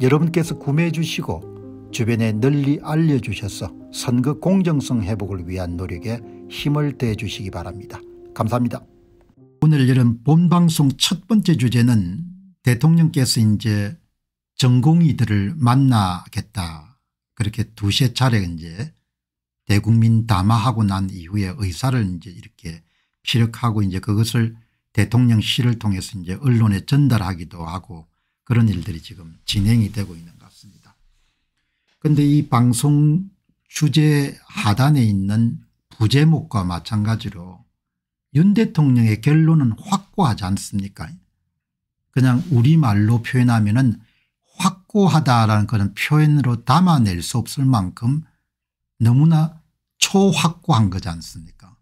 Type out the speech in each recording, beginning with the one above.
여러분께서 구매해 주시고 주변에 널리 알려주셔서 선거 공정성 회복을 위한 노력에 힘을 대해 주시기 바랍니다. 감사합니다. 오늘 여름 본방송 첫 번째 주제는 대통령께서 이제 전공의들을 만나겠다 그렇게 두세 차례 이제 대국민 담화하고 난 이후에 의사를 이제 이렇게 피력하고 이제 그것을 대통령실을 통해서 이제 언론에 전달하기도 하고 그런 일들이 지금 진행이 되고 있는 것 같습니다. 그런데 이 방송 주제 하단에 있는 부제목과 마찬가지로 윤 대통령의 결론은 확고하지 않습니까 그냥 우리말로 표현하면 은 확고하다라는 그런 표현으로 담아낼 수 없을 만큼 너무나 초확고한 거지 않습니까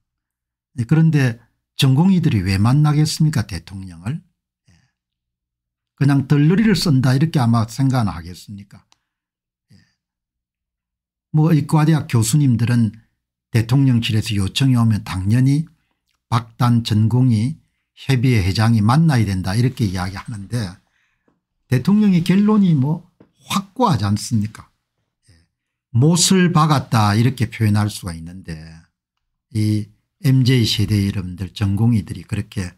그런데 전공의들이 왜 만나겠습니까 대통령을 그냥 덜러리를 쓴다 이렇게 아마 생각은 하겠습니까 예. 뭐 의과대학 교수님들은 대통령실에서 요청이 오면 당연히 박단 전공이 협의회 회장이 만나야 된다 이렇게 이야기하는데 대통령의 결론이 뭐 확고하지 않습니까 예. 못을 박았다 이렇게 표현할 수가 있는데 이 mz세대 여러분들 전공의들이 그렇게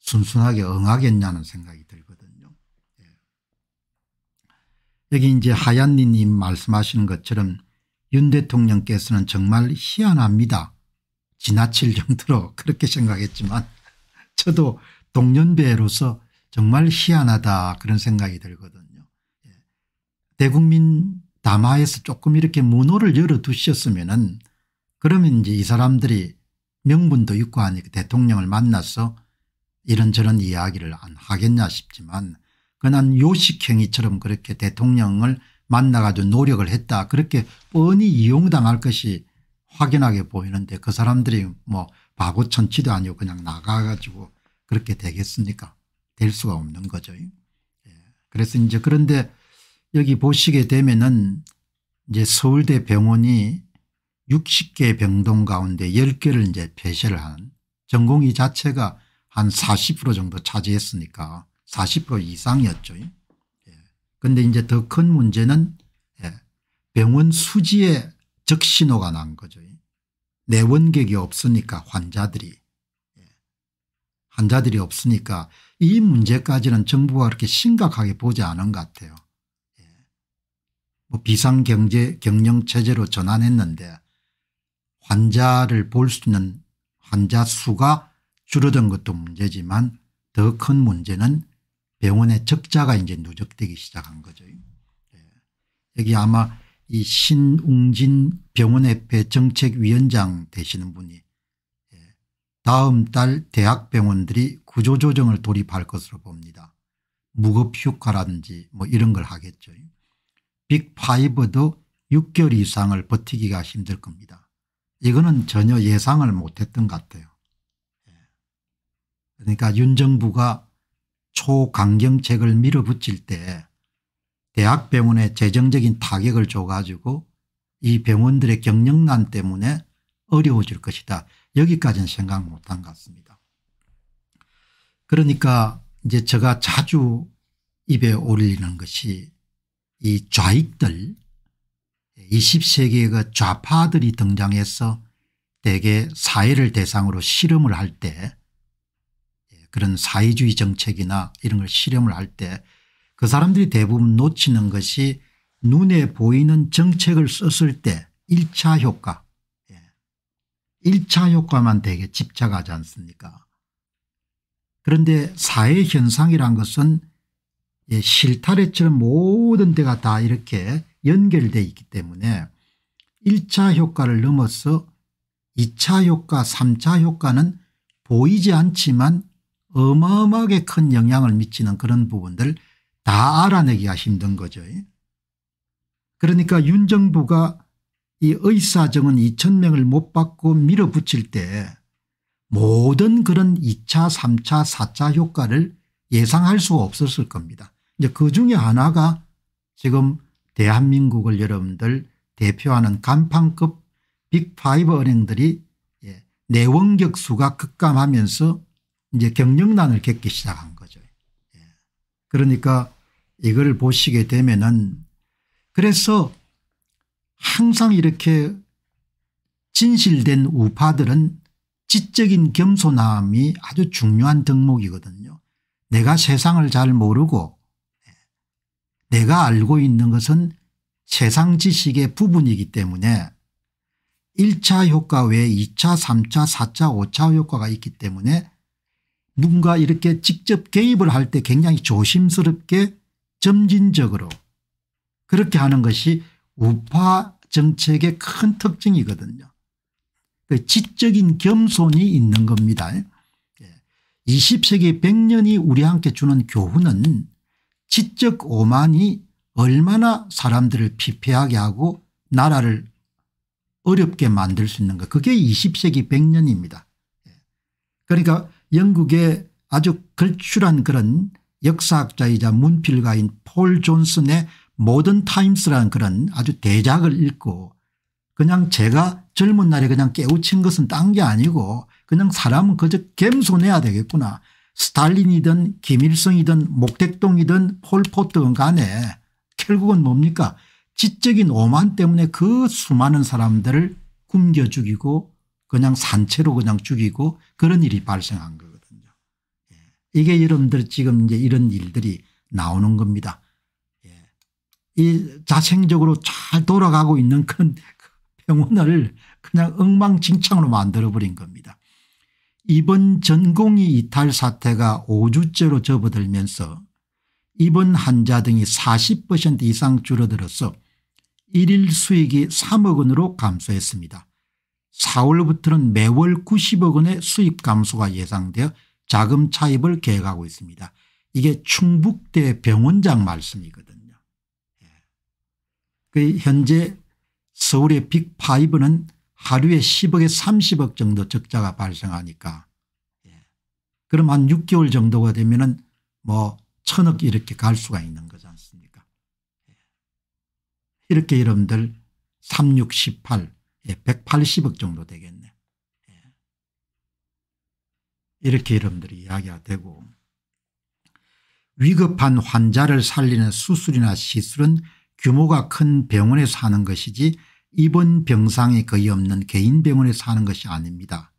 순순하게 응하겠냐는 생각이 여기 이제 하얀니님 말씀하시는 것처럼 윤 대통령께서는 정말 희한합니다. 지나칠 정도로 그렇게 생각했지만 저도 동년배로서 정말 희한하다 그런 생각이 들거든요. 예. 대국민 담화에서 조금 이렇게 문호를 열어두셨으면 은 그러면 이제 이 사람들이 명분도 있고 하니까 대통령을 만나서 이런저런 이야기를 안 하겠냐 싶지만 그난 요식행위처럼 그렇게 대통령을 만나가지고 노력을 했다 그렇게 뻔히 이용당할 것이 확연하게 보이는데 그 사람들이 뭐 바보천치도 아니고 그냥 나가가지고 그렇게 되겠습니까 될 수가 없는 거죠 예. 그래서 이제 그런데 여기 보시게 되면은 이제 서울대 병원이 60개 병동 가운데 10개를 이제 폐쇄를 한 전공의 자체가 한 40% 정도 차지했으니까 40% 이상이었죠. 그런데 예. 이제 더 큰 문제는 예, 병원 수지에 적신호가 난 거죠. 예. 내원객이 없으니까 환자들이 환자들이 없으니까 이 문제까지는 정부가 그렇게 심각하게 보지 않은 것 같아요. 뭐 비상경제 경영체제로 전환했는데 환자를 볼 수 있는 환자 수가 줄어든 것도 문제지만 더 큰 문제는 병원의 적자가 이제 누적되기 시작한 거죠. 예. 여기 아마 이 신웅진 병원협회 정책위원장 되시는 분이 예, 다음 달 대학병원들이 구조조정을 돌입할 것으로 봅니다. 무급휴가라든지 뭐 이런 걸 하겠죠. 빅파도 6개월 이상을 버티기가 힘들 겁니다. 이거는 전혀 예상을 못했던 것 같아요. 예. 그러니까 윤 정부가 초강경책을 밀어붙일 때 대학병원에 재정적인 타격을 줘가지고 이 병원들의 경영난 때문에 어려워질 것이다. 여기까지는 생각 못한 것 같습니다. 그러니까 이제 제가 자주 입에 올리는 것이 이 좌익들 20세기의 그 좌파들이 등장해서 대개 사회를 대상으로 실험을 할때 그런 사회주의 정책이나 이런 걸 실험을 할 때 그 사람들이 대부분 놓치는 것이 눈에 보이는 정책을 썼을 때 1차 효과 1차 예. 효과만 되게 집착하지 않습니까 그런데 사회 현상이란 것은 예, 실타래처럼 모든 데가 다 이렇게 연결돼 있기 때문에 1차 효과를 넘어서 2차 효과 3차 효과는 보이지 않지만 어마어마하게 큰 영향을 미치는 그런 부분들 다 알아내기가 힘든 거죠. 그러니까 윤 정부가 이 의사정은 2천명을 못 받고 밀어붙일 때 모든 그런 2차 3차 4차 효과를 예상할 수가 없었을 겁니다. 이제 그 중에 하나가 지금 대한민국을 여러분들 대표하는 간판급 빅5 은행들이 예, 내원격 수가 급감하면서 이제 경력난을 겪기 시작한 거죠. 예. 그러니까 이걸 보시게 되면은 그래서 항상 이렇게 진실된 우파들은 지적인 겸손함이 아주 중요한 덕목이거든요. 내가 세상을 잘 모르고 예. 내가 알고 있는 것은 세상 지식의 부분이기 때문에 1차 효과 외에 2차 3차 4차 5차 효과가 있기 때문에 누군가 이렇게 직접 개입을 할 때 굉장히 조심스럽게 점진적으로 그렇게 하는 것이 우파 정책의 큰 특징이거든요. 그 지적인 겸손이 있는 겁니다. 20세기 예. 100년이 우리한테 주는 교훈은 지적 오만이 얼마나 사람들을 피폐하게 하고 나라를 어렵게 만들 수 있는가 그게 20세기 100년입니다. 예. 그러니까 영국의 아주 걸출한 그런 역사학자이자 문필가인 폴 존슨의 모던 타임스라는 그런 아주 대작을 읽고 그냥 제가 젊은 날에 그냥 깨우친 것은 딴 게 아니고 그냥 사람은 그저 겸손해야 되겠구나. 스탈린이든 김일성이든 목택동이든 폴포트건 간에 결국은 뭡니까 지적인 오만 때문에 그 수많은 사람들을 굶겨 죽이고 그냥 산채로 그냥 죽이고 그런 일이 발생한 거거든요. 예. 이게 여러분들 지금 이제 이런 일들이 나오는 겁니다. 예. 이 자생적으로 잘 돌아가고 있는 큰 그 병원을 그냥 엉망진창으로 만들어버린 겁니다. 이번 전공의 이탈 사태가 5주째로 접어들면서 입원 환자 등이 40% 이상 줄어들어서 일일 수익이 3억 원으로 감소했습니다. 4월부터는 매월 90억 원의 수입 감소가 예상되어 자금 차입을 계획하고 있습니다. 이게 충북대 병원장 말씀이거든요. 예. 그 현재 서울의 빅5는 하루에 10억에 30억 정도 적자가 발생하니까 예. 그럼 한 6개월 정도가 되면은 뭐 천억 이렇게 갈 수가 있는 거지 않습니까? 예. 이렇게 여러분들 3618 180억 예, 정도 되겠네. 예. 이렇게 여러분들이 이야기가 되고 위급한 환자를 살리는 수술이나 시술은 규모가 큰 병원에서 하는 것이지 입원 병상이 거의 없는 개인 병원에서 하는 것이 아닙니다.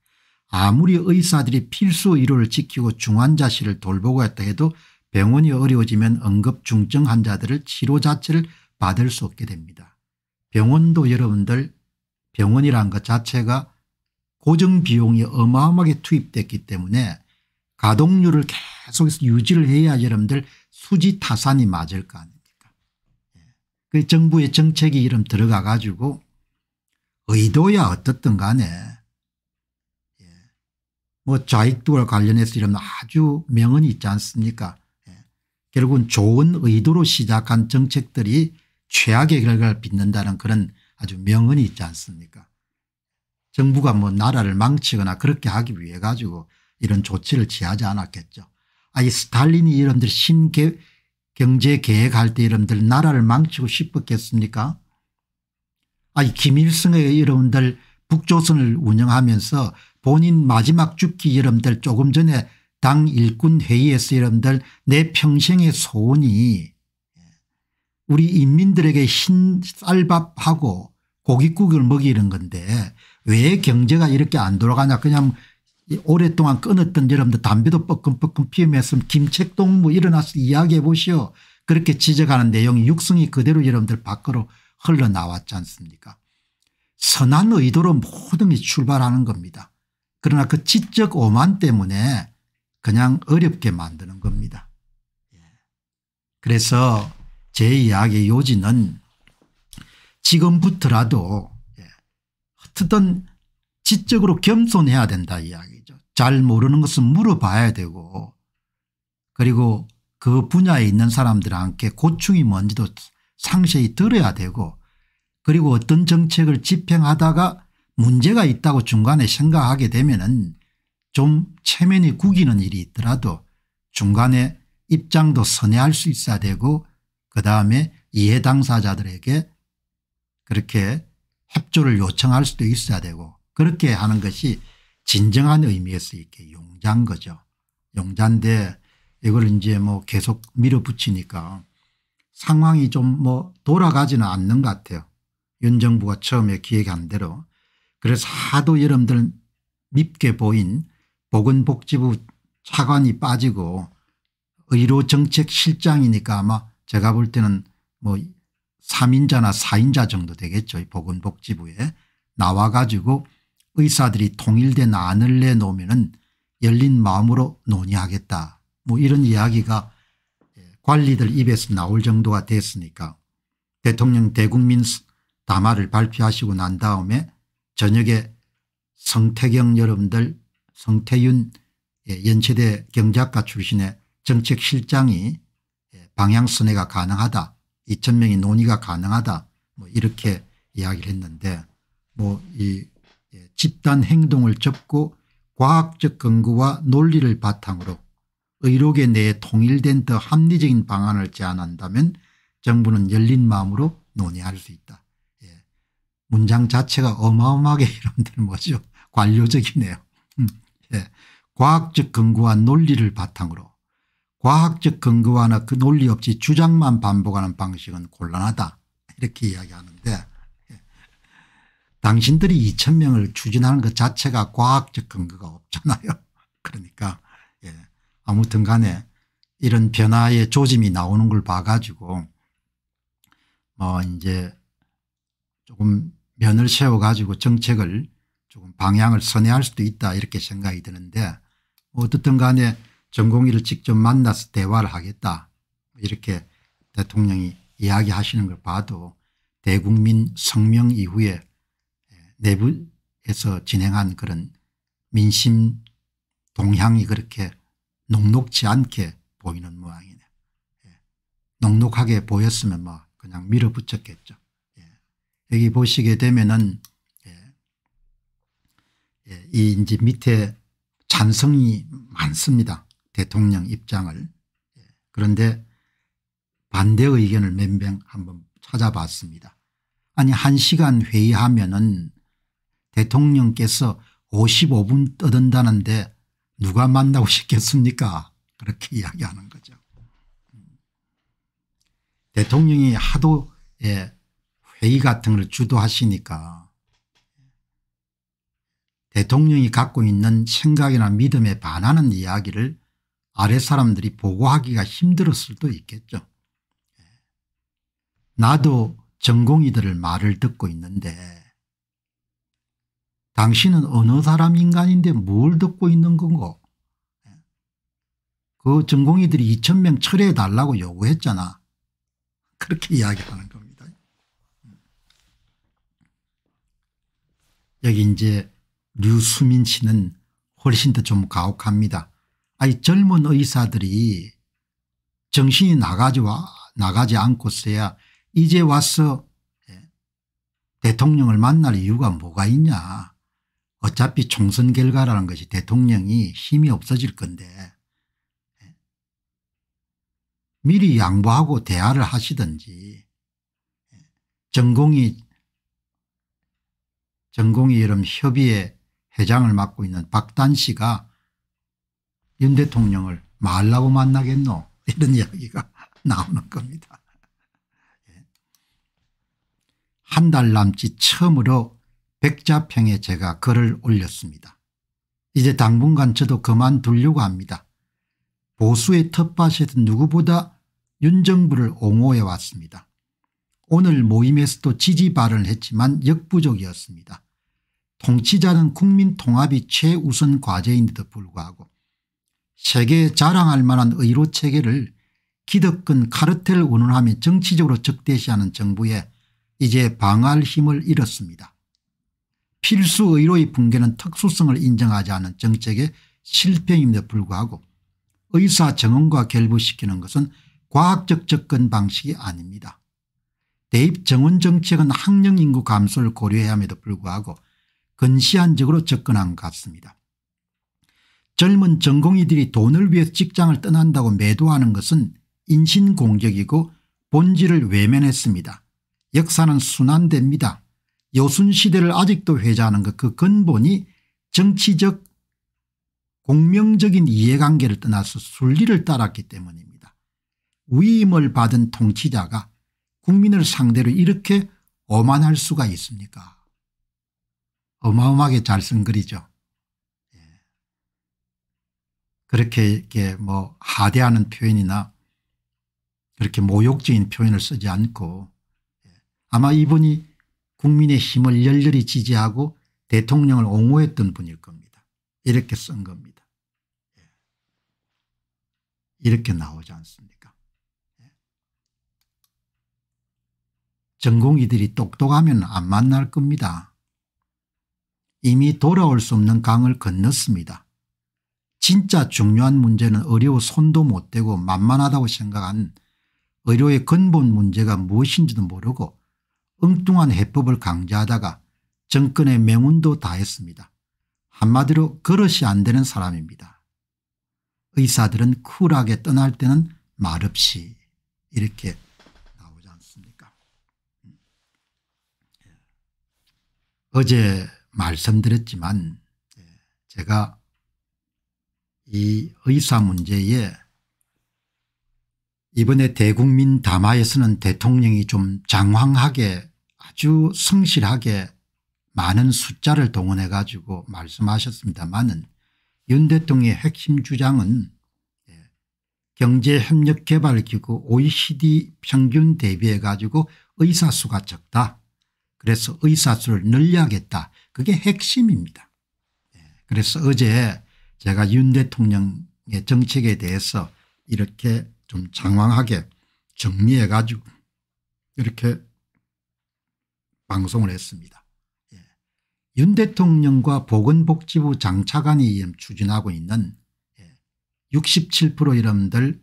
아무리 의사들이 필수 의료를 지키고 중환자실을 돌보고 했다 해도 병원이 어려워지면 응급 중증 환자들을 치료 자체를 받을 수 없게 됩니다. 병원도 여러분들 병원이란 것 자체가 고정비용이 어마어마하게 투입됐기 때문에 가동률을 계속해서 유지를 해야 여러분들 수지타산이 맞을 거 아닙니까. 예. 그 정부의 정책이 이름 들어가 가지고 의도야 어떻든 간에 예. 뭐 자익도와 관련해서 이런 아주 명언이 있지 않습니까 예. 결국은 좋은 의도로 시작한 정책들이 최악의 결과를 빚는다는 그런 아주 명언이 있지 않습니까 정부가 뭐 나라를 망치거나 그렇게 하기 위해 가지고 이런 조치를 취하지 않았겠죠. 아니 스탈린이 이런들 신 경제 계획할 때 이런들 나라를 망치고 싶었겠습니까 아니 김일성의 이런들 북조선을 운영하면서 본인 마지막 죽기 이런들 조금 전에 당 일꾼 회의에서 이런들 내 평생의 소원이 우리 인민들에게 흰 쌀밥하고 고깃국을 먹이는 건데 왜 경제가 이렇게 안 돌아가냐 그냥 오랫동안 끊었던 여러분들 담배도 뻐끔뻐끔 피우면서 김책동 뭐 일어나서 이야기해 보시오. 그렇게 지적하는 내용이 육성이 그대로 여러분들 밖으로 흘러나왔지 않습니까 선한 의도로 모든 게 출발하는 겁니다. 그러나 그 지적 오만 때문에 그냥 어렵게 만드는 겁니다. 예. 그래서 제 이야기의 요지는 지금부터라도 예, 어쨌든 지적으로 겸손해야 된다 이야기죠. 잘 모르는 것은 물어봐야 되고 그리고 그 분야에 있는 사람들한테 고충이 뭔지도 상세히 들어야 되고 그리고 어떤 정책을 집행하다가 문제가 있다고 중간에 생각하게 되면 은좀 체면이 구기는 일이 있더라도 중간에 입장도 선회할 수 있어야 되고 그다음에 이해 당사자들에게 그렇게 협조를 요청할 수도 있어야 되고 그렇게 하는 것이 진정한 의미에서 이렇게 용자인 거죠. 용자인데 이걸 이제 뭐 계속 밀어붙이니까 상황이 좀 뭐 돌아가지는 않는 것 같아요. 윤 정부가 처음에 기획한 대로. 그래서 하도 여러분들 밉게 보인 보건복지부 차관이 빠지고 의료정책실장이니까 아마 제가 볼 때는 뭐 3인자나 4인자 정도 되겠죠. 보건복지부에 나와 가지고 의사들이 통일된 안을 내놓으면 은 열린 마음으로 논의하겠다 뭐 이런 이야기가 예, 관리들 입에서 나올 정도가 됐으니까 대통령 대국민 담화를 발표하시고 난 다음에 저녁에 성태경 여러분들 성태윤 예, 연체대 경제학과 출신의 정책실장이 방향 순회가 가능하다. 2천명이 논의가 가능하다. 뭐 이렇게 이야기를 했는데 뭐이 예, 집단 행동을 접고 과학적 근거와 논리를 바탕으로 의료계 내에 통일된 더 합리적인 방안을 제안한다면 정부는 열린 마음으로 논의할 수 있다. 예. 문장 자체가 어마어마하게 여러분들 뭐죠 관료적이네요. 음, 예. 과학적 근거와 논리를 바탕으로 과학적 근거와는그 논리 없이 주장만 반복하는 방식은 곤란하다 이렇게 이야기하는데 예. 당신들이 2천 명을 추진하는 것 자체가 과학적 근거가 없잖아요. 그러니까 예. 아무튼 간에 이런 변화의 조짐이 나오는 걸 봐가지고 뭐 이제 조금 면을 세워가지고 정책을 조금 방향을 선회할 수도 있다 이렇게 생각이 드는데 어떻든 간에 전공의를 직접 만나서 대화를 하겠다 이렇게 대통령이 이야기하시는 걸 봐도 대국민 성명 이후에 내부에서 진행한 그런 민심 동향이 그렇게 녹록지 않게 보이는 모양이네요. 예. 녹록하게 보였으면 뭐 그냥 밀어붙였겠죠. 예. 여기 보시게 되면은 예. 이 이제 밑에 찬성이 많습니다. 대통령 입장을 그런데 반대 의견을 몇 명 한번 찾아봤습니다. 아니 1시간 회의하면 은 대통령께서 55분 떠든다는데 누가 만나고 싶겠습니까 그렇게 이야기하는 거죠. 대통령이 하도 예, 회의 같은 걸 주도하시니까 대통령이 갖고 있는 생각이나 믿음에 반하는 이야기를 아래 사람들이 보고하기가 힘들었을 수도 있겠죠. 예. 나도 전공이들을 말을 듣고 있는데 당신은 어느 사람 인간인데 뭘 듣고 있는 건고 예. 그 전공이들이 2천명 철회해 달라고 요구했잖아. 그렇게 이야기하는 겁니다. 음. 여기 이제 류수민 씨는 훨씬 더 좀 가혹합니다. 아니 젊은 의사들이 정신이 나가지 와 나가지 않고서야 이제 와서 예, 대통령을 만날 이유가 뭐가 있냐. 어차피 총선 결과라는 것이 대통령이 힘이 없어질 건데 예. 미리 양보하고 대화를 하시든지 예. 전공이 전공이 이런 협의회 회장을 맡고 있는 박단 씨가 윤 대통령을 말라고 만나겠노 이런 이야기가 나오는 겁니다. 예. 한달 남짓 처음으로 백자평에 제가 글을 올렸습니다. 이제 당분간 저도 그만두려고 합니다. 보수의 텃밭에서 누구보다 윤정부를 옹호해 왔습니다. 오늘 모임에서도 지지 발언을 했지만 역부족이었습니다. 통치자는 국민 통합이 최우선 과제인데도 불구하고 세계에 자랑할 만한 의료체계를 기득권 카르텔 운운함이 정치적으로 적대시하는 정부에 이제 방할 힘을 잃었습니다. 필수 의료의 붕괴는 특수성을 인정하지 않은 정책의 실패임에도 불구하고 의사 정원과 결부시키는 것은 과학적 접근 방식이 아닙니다. 대입 정원 정책은 학령 인구 감소를 고려해야 함에도 불구하고 근시안적으로 접근한 것 같습니다. 젊은 전공의들이 돈을 위해 직장을 떠난다고 매도하는 것은 인신공격이고 본질을 외면했습니다. 역사는 순환됩니다. 요순시대를 아직도 회자하는 것 그 근본이 정치적 공명적인 이해관계를 떠나서 순리를 따랐기 때문입니다. 위임을 받은 통치자가 국민을 상대로 이렇게 오만할 수가 있습니까 어마어마하게 잘 쓴 글이죠. 그렇게 이렇게 뭐 하대하는 표현이나 그렇게 모욕적인 표현을 쓰지 않고 예. 아마 이분이 국민의 힘을 열렬히 지지하고 대통령을 옹호했던 분일 겁니다. 이렇게 쓴 겁니다. 예. 이렇게 나오지 않습니까 예. 전공이들이 똑똑하면 안 만날 겁니다. 이미 돌아올 수 없는 강을 건넜습니다. 진짜 중요한 문제는 의료 손도 못 대고 만만하다고 생각한 의료의 근본 문제가 무엇인지도 모르고 엉뚱한 해법을 강제하다가 정권의 명운도 다했습니다. 한마디로 그릇이 안 되는 사람입니다. 의사들은 쿨하게 떠날 때는 말없이 이렇게 나오지 않습니까 예. 어제 말씀드렸지만 예, 제가 이 의사 문제에 이번에 대국민 담화에서는 대통령이 좀 장황하게 아주 성실하게 많은 숫자를 동원해 가지고 말씀하셨습니다마는 윤 대통령의 핵심 주장은 예, 경제협력개발기구 OECD 평균 대비해 가지고 의사수가 적다. 그래서 의사수를 늘려야겠다. 그게 핵심입니다. 예, 그래서 어제 제가 윤 대통령의 정책에 대해서 이렇게 좀 장황하게 정리해 가지고 이렇게 방송을 했습니다. 예. 윤 대통령과 보건복지부 장차관이 추진하고 있는 67% 예, 이름들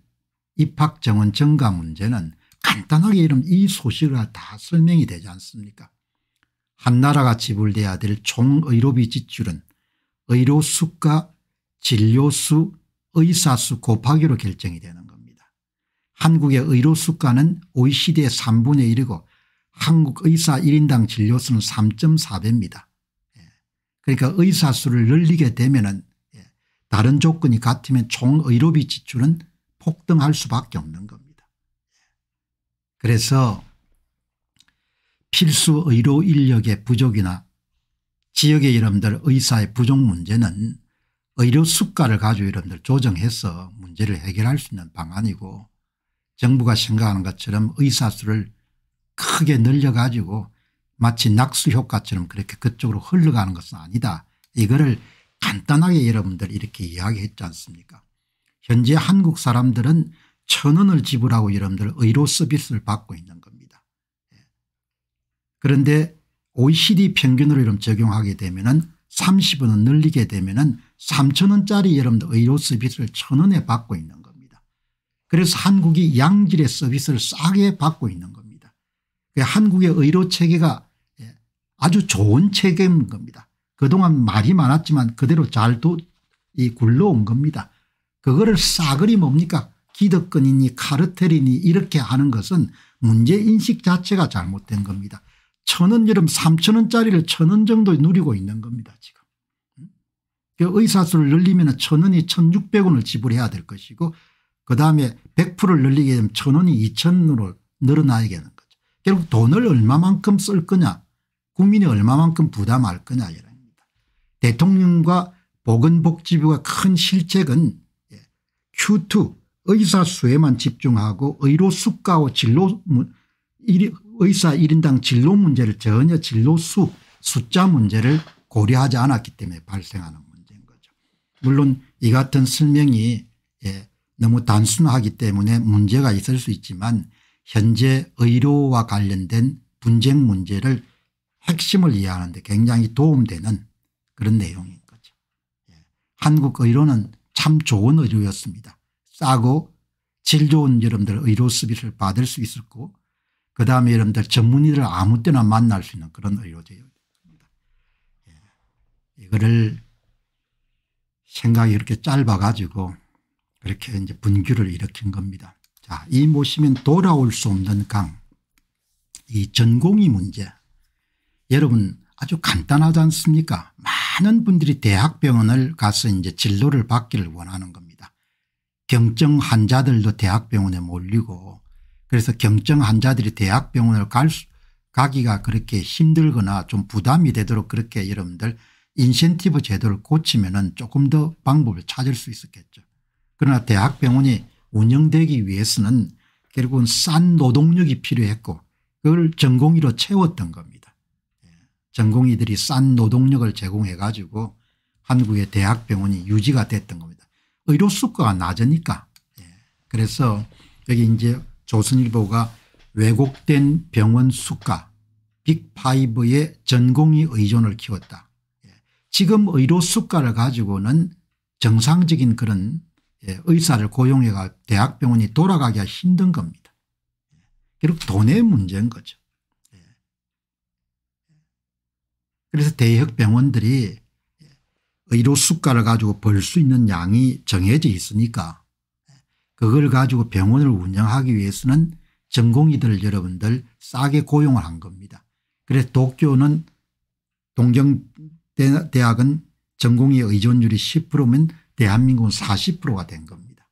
입학 정원 증가 문제는 간단하게 이름 이 소식을 다 설명이 되지 않습니까 한 나라가 지불돼야 될 총의료비 지출은 의료 수가 진료수 의사수 곱하기로 결정이 되는 겁니다. 한국의 의료수가는 OECD의 3분의 1이고 한국 의사 1인당 진료수는 3.4배입니다. 예. 그러니까 의사수를 늘리게 되면 은 예, 다른 조건이 같으면 총 의료비 지출은 폭등할 수밖에 없는 겁니다. 예. 그래서 필수 의료 인력의 부족이나 지역의 이름들 의사의 부족 문제는 의료 수가를 가지고 여러분들 조정해서 문제를 해결할 수 있는 방안이고 정부가 생각하는 것처럼 의사 수를 크게 늘려 가지고 마치 낙수 효과처럼 그렇게 그쪽으로 흘러가는 것은 아니다. 이거를 간단하게 여러분들 이렇게 이야기했지 않습니까 현재 한국 사람들은 천 원을 지불하고 여러분들 의료 서비스를 받고 있는 겁니다. 예. 그런데 OECD 평균으로 이런 적용하게 되면 은 30원을 늘리게 되면 은 3천 원짜리 여러분들 의료 서비스를 천 원에 받고 있는 겁니다. 그래서 한국이 양질의 서비스를 싸게 받고 있는 겁니다. 그 한국의 의료 체계가 예, 아주 좋은 체계인 겁니다. 그동안 말이 많았지만 그대로 잘 도, 이 굴러온 겁니다. 그거를 싸그리 뭡니까 기득권이니 카르텔이니 이렇게 하는 것은 문제인식 자체가 잘못된 겁니다. 천원 여름 삼천 원짜리를 천 원 정도 누리고 있는 겁니다 지금. 그 의사수를 늘리면 천 원이 1 6 0 0 원을 지불해야 될 것이고 그다음에 1 0 0를 늘리게 되면 천 원이 2 0 0 0 원으로 늘어나야 되는 거죠. 결국 돈을 얼마만큼 쓸 거냐 국민이 얼마만큼 부담할 거냐 이랍니다. 대통령과 보건복지부가 큰 실책은 예, Q2 의사 수에만 집중하고 의료 수가와 진로 의사 1인당 진로 문제를 전혀 진로 수 숫자 문제를 고려하지 않았기 때문에 발생하는 물론 이 같은 설명이 예, 너무 단순하기 때문에 문제가 있을 수 있지만 현재 의료와 관련된 분쟁 문제를 핵심을 이해하는데 굉장히 도움되는 그런 내용인 거죠. 예. 한국 의료는 참 좋은 의료였습니다. 싸고 질 좋은 여러분들 의료 서비스를 받을 수 있었고 그다음에 여러분들 전문의를 아무 때나 만날 수 있는 그런 의료제였습니다. 예. 이거를 생각이 이렇게 짧아가지고 그렇게 이제 분규를 일으킨 겁니다. 자, 이 모시면 돌아올 수 없는 강. 이 전공이 문제. 여러분 아주 간단하지 않습니까? 많은 분들이 대학병원을 가서 이제 진료를 받기를 원하는 겁니다. 경증 환자들도 대학병원에 몰리고 그래서 경증 환자들이 대학병원을 갈 수, 가기가 그렇게 힘들거나 좀 부담이 되도록 그렇게 여러분들 인센티브 제도를 고치면 은 조금 더 방법을 찾을 수 있었겠죠. 그러나 대학병원이 운영되기 위해서는 결국은 싼 노동력이 필요했고 그걸 전공의로 채웠던 겁니다. 예. 전공의들이 싼 노동력을 제공해 가지고 한국의 대학병원이 유지가 됐던 겁니다. 의료 수가가 낮으니까. 예. 그래서 여기 이제 조선일보가 왜곡된 병원 수가 빅5의 전공의 의존을 키웠다. 지금 의료 수가를 가지고는 정상적인 그런 예, 의사를 고용해가 대학병원이 돌아가기가 힘든 겁니다. 결국 돈의 문제인 거죠. 예. 그래서 대형 병원들이 예, 의료 수가를 가지고 벌 수 있는 양이 정해져 있으니까 그걸 가지고 병원을 운영하기 위해서는 전공의들 여러분들 싸게 고용을 한 겁니다. 그래서 도쿄는 동경 대학은 전공의 의존율이 10%면 대한민국은 40%가 된 겁니다.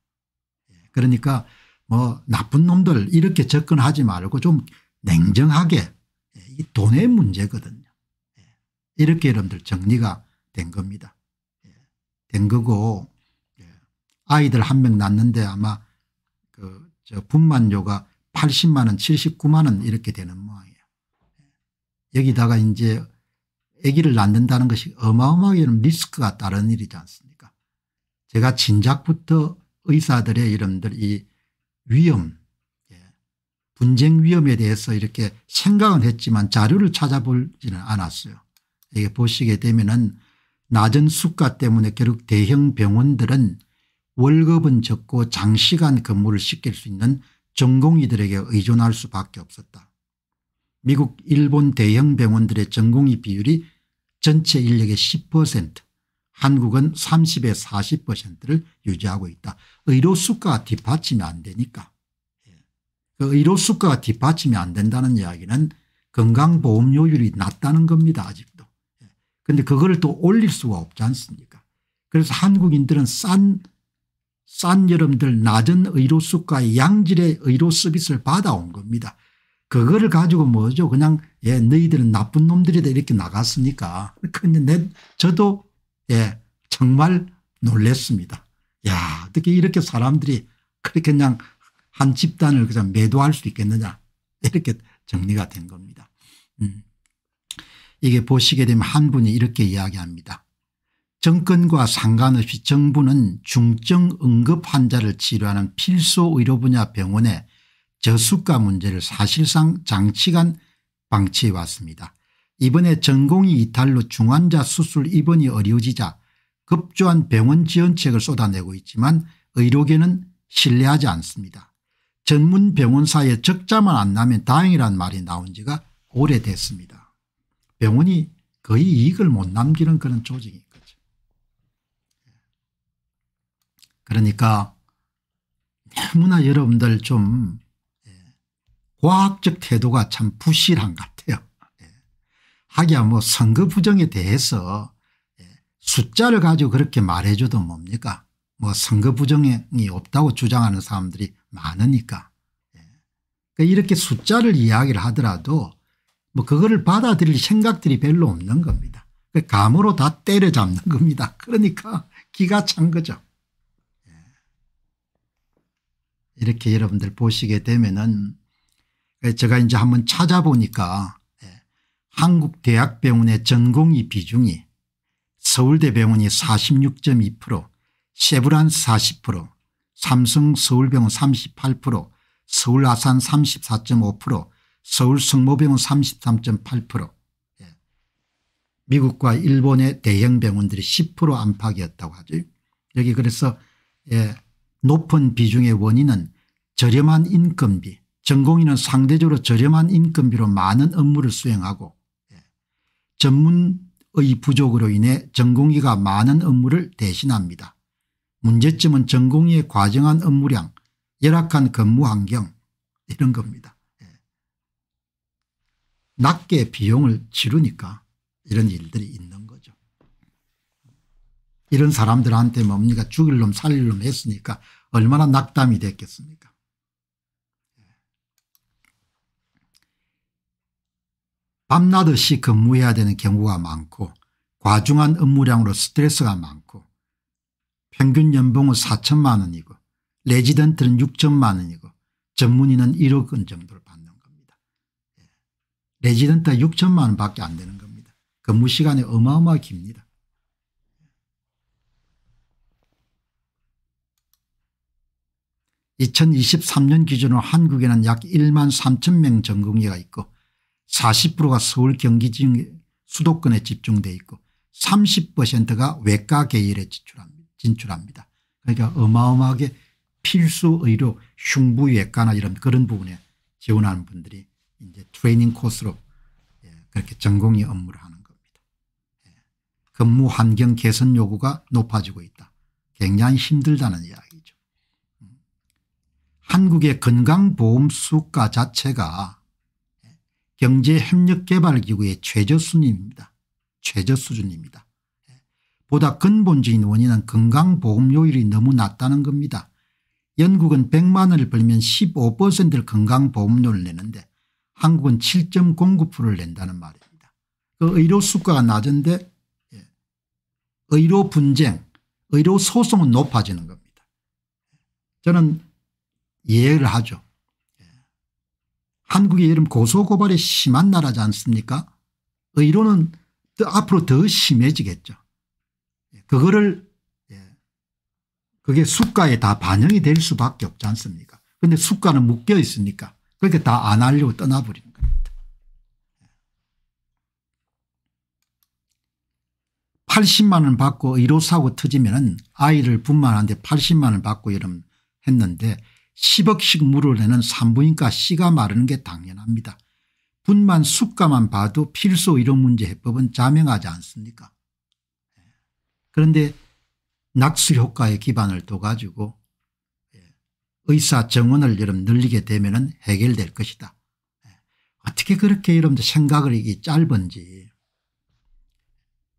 예, 그러니까 뭐 나쁜 놈들 이렇게 접근하지 말고 좀 냉정하게 예, 돈의 문제거든요. 예, 이렇게 여러분들 정리가 된 겁니다. 된 거고 아이들 한 명 낳는데 아마 그저 분만료가 80만 원 79만 원 이렇게 되는 모양이에요. 여기다가 이제 아기를 낳는다는 것이 어마어마하게 리스크가 따른 일이지 않습니까 제가 진작부터 의사들의 이름들 이 위험 예, 분쟁 위험에 대해서 이렇게 생각은 했지만 자료를 찾아보지는 않았어요. 이게 보시게 되면 은 낮은 수가 때문에 결국 대형 병원들은 월급은 적고 장시간 근무를 시킬 수 있는 전공의들에게 의존할 수밖에 없었다. 미국 일본 대형 병원들의 전공의 비율이 전체 인력의 10% 한국은 30에 40%를 유지하고 있다. 의료 수가가 뒷받침이 안 되니까. 예. 그 의료 수가가 뒷받침이 안 된다는 이야기는 건강보험료율이 낮다는 겁니다 아직도. 그런데 예. 그걸 또 올릴 수가 없지 않습니까 그래서 한국인들은 싼, 싼여러들 낮은 의료 수가의 양질의 의료 서비스를 받아온 겁니다. 그거를 가지고 뭐죠 그냥 예 너희들은 나쁜 놈들이다 이렇게 나갔으니까 근데 내 저도 예 정말 놀랬습니다. 야 어떻게 이렇게 사람들이 그렇게 그냥 한 집단을 그냥 매도할 수 있겠느냐 이렇게 정리가 된 겁니다. 음. 이게 보시게 되면 한 분이 이렇게 이야기합니다. 정권과 상관없이 정부는 중증 응급 환자를 치료하는 필수 의료 분야 병원에 저수가 문제를 사실상 장치간 방치해 왔습니다. 이번에 전공의 이탈로 중환자 수술 입원이 어려워지자 급조한 병원 지원책을 쏟아내고 있지만 의료계는 신뢰하지 않습니다. 전문 병원사에 적자만 안 나면 다행이란 말이 나온 지가 오래됐습니다. 병원이 거의 이익을 못 남기는 그런 조직인 거죠. 그러니까 너무나 여러분들 좀 과학적 태도가 참 부실한 것 같아요. 예. 하기야 뭐 선거 부정에 대해서 예, 숫자를 가지고 그렇게 말해줘도 뭡니까 뭐 선거 부정이 없다고 주장하는 사람들이 많으니까 예. 그러니까 이렇게 숫자를 이야기를 하더라도 뭐 그거를 받아들일 생각들이 별로 없는 겁니다. 그 감으로 다 때려잡는 겁니다. 그러니까 기가 찬 거죠. 이렇게 여러분들 보시게 되면은 예, 제가 이제 한번 찾아보니까 예, 한국대학병원의 전공의 비중이 서울대병원이 46.2% 세브란 40% 삼성서울병원 38% 서울아산 34.5% 서울성모병원 33.8% 미국과 일본의 대형 병원들이 10% 안팎이었다고 하죠. 여기 그래서 예, 높은 비중의 원인은 저렴한 인건비 전공인은 상대적으로 저렴한 인건비로 많은 업무를 수행하고 예, 전문의 부족으로 인해 전공의가 많은 업무를 대신합니다. 문제점은 전공의의 과정한 업무량 열악한 근무 환경 이런 겁니다. 예. 낮게 비용을 치르니까 이런 일들이 있는 거죠. 이런 사람들한테 뭡니까 죽일 놈 살릴 놈 했으니까 얼마나 낙담이 됐겠습니까 밤낮없이 근무해야 되는 경우가 많고 과중한 업무량으로 스트레스가 많고 평균 연봉은 4천만 원이고 레지던트는 6천만 원이고 전문의는 1억 원 정도를 받는 겁니다. 예. 레지던트가 6천만 원밖에 안 되는 겁니다. 근무 시간이 어마어마하게 깁니다. (2023년) 기준으로 한국에는 약 (1만 3천 명) 전공의가 있고 40%가 서울 경기 지역중 수도권에 집중돼 있고 30%가 외과 계열에 진출합니다. 그러니까 어마어마하게 필수 의료 흉부외과나 이런 그런 부분에 지원하는 분들이 이제 트레이닝 코스로 예, 그렇게 전공의 업무를 하는 겁니다. 예, 근무 환경 개선 요구가 높아지고 있다. 굉장히 힘들다는 이야기죠. 음. 한국의 건강보험 수가 자체가 경제협력개발기구의 최저순입니다. 최저수준입니다. 예. 보다 근본적인 원인은 건강보험료율이 너무 낮다는 겁니다. 영국은 100만 원을 벌면 15%를 건강보험료를 내는데 한국은 7.09%를 낸다는 말입니다. 그 의료 수가가 낮은데 예. 의료 분쟁 의료 소송은 높아지는 겁니다. 예. 저는 이해를 하죠. 한국이 이런 고소고발이 심한 나라지 않습니까 의료는 더 앞으로 더 심해지겠죠. 예, 그거를 예, 그게 수가에 다 반영이 될 수밖에 없지 않습니까 그런데 수가는 묶여 있으니까 그렇게 다 안 하려고 떠나버리는 겁니다. 80만 예. 원 받고 의료사고 터지면 아이를 분만하데 80만 원 받고 이러 했는데 10억씩 물어내는 산부인과 씨가 마르는 게 당연합니다. 분만 숫가만 봐도 필소 이런 문제 해법은 자명하지 않습니까 예. 그런데 낙술 효과에 기반을 둬가지고 예, 의사 정원을 여러분 늘리게 되면 해결될 것이다. 예. 어떻게 그렇게 여러분들 생각을 이게 짧은지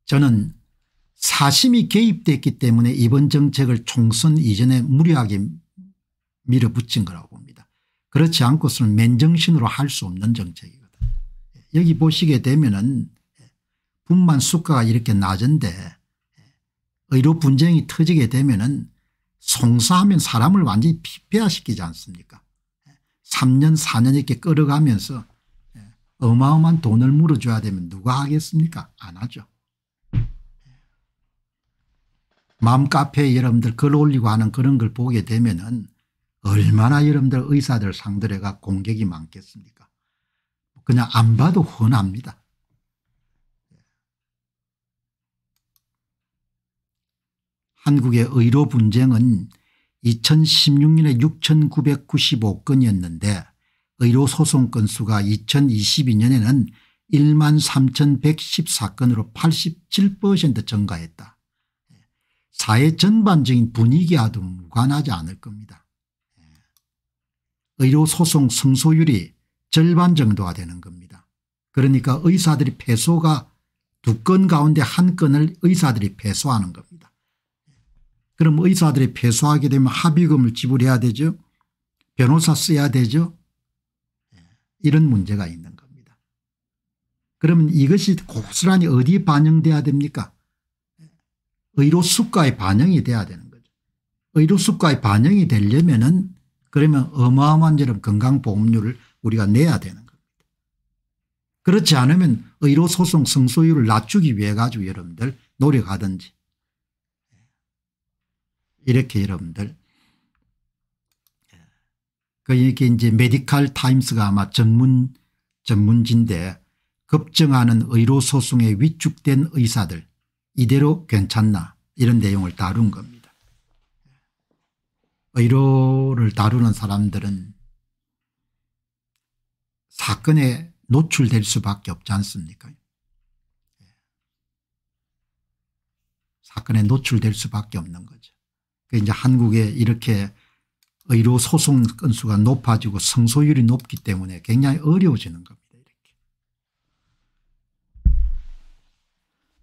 저는 사심이 개입됐기 때문에 이번 정책을 총선 이전에 무리하게 밀어붙인 거라고 봅니다. 그렇지 않고서는 맨정신으로 할 수 없는 정책이거든요. 예, 여기 보시게 되면은 예, 분만 수가가 이렇게 낮은데 예, 의료 분쟁이 터지게 되면은 송사하면 사람을 완전히 피폐화시키지 않습니까 3년 4년 이렇게 끌어가면서 어마어마한 돈을 물어줘야 되면 누가 하겠습니까 안 하죠. 맘카페 여러분들 글 올리고 하는 그런 걸 보게 되면 은 얼마나 여러분들 의사들 상들에가 공격이 많겠습니까 그냥 안 봐도 훤합니다. 한국의 의료 분쟁은 2016년에 6995건이었는데 의료 소송 건수가 2022년에는 1만 3114건으로 87% 증가했다. 사회 전반적인 분위기와도 무관하지 않을 겁니다. 의료소송 승소율이 절반 정도가 되는 겁니다. 그러니까 의사들이 패소가 두 건 가운데 한 건을 의사들이 패소하는 겁니다. 그럼 의사들이 패소하게 되면 합의금을 지불해야 되죠. 변호사 써야 되죠. 예, 이런 문제가 있는 겁니다. 그러면 이것이 고스란히 어디 반영돼야 됩니까? 의료 수가에 반영이 돼야 되는 거죠. 의료 수가에 반영이 되려면 은 그러면 어마어마한 저런 건강보험료를 우리가 내야 되는 겁니다. 그렇지 않으면 의료소송 성소율을 낮추기 위해 가지고 여러분들 노력하든지 이렇게 여러분들 그 이렇게 이제 메디칼 타임스가 아마 전문 전문지데 급증하는 의료소송에 위축된 의사들 이대로 괜찮나 이런 내용을 다룬 겁니다. 의료를 뭐 다루는 사람들은 사건에 노출될 수밖에 없지 않습니까 사건에 노출될 수밖에 없는 거죠. 그 이제 한국에 이렇게 의료 소송 건수가 높아지고 성소율이 높기 때문에 굉장히 어려워지는 겁니다. 이렇게.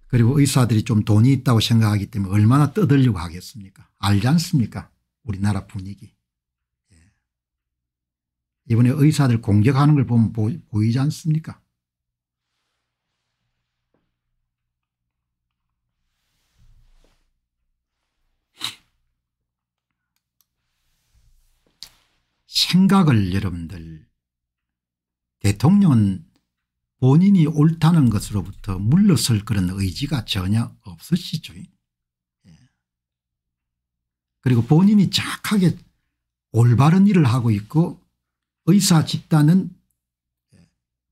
그리고 의사들이 좀 돈이 있다고 생각하기 때문에 얼마나 떠들려고 하겠습니까 알지 않습니까 우리나라 분위기. 예. 이번에 의사들 공격하는 걸 보면 보이지 않습니까? 생각을 여러분들 대통령은 본인이 옳다는 것으로부터 물러설 그런 의지가 전혀 없으시죠. 그리고 본인이 착하게 올바른 일을 하고 있고 의사 집단은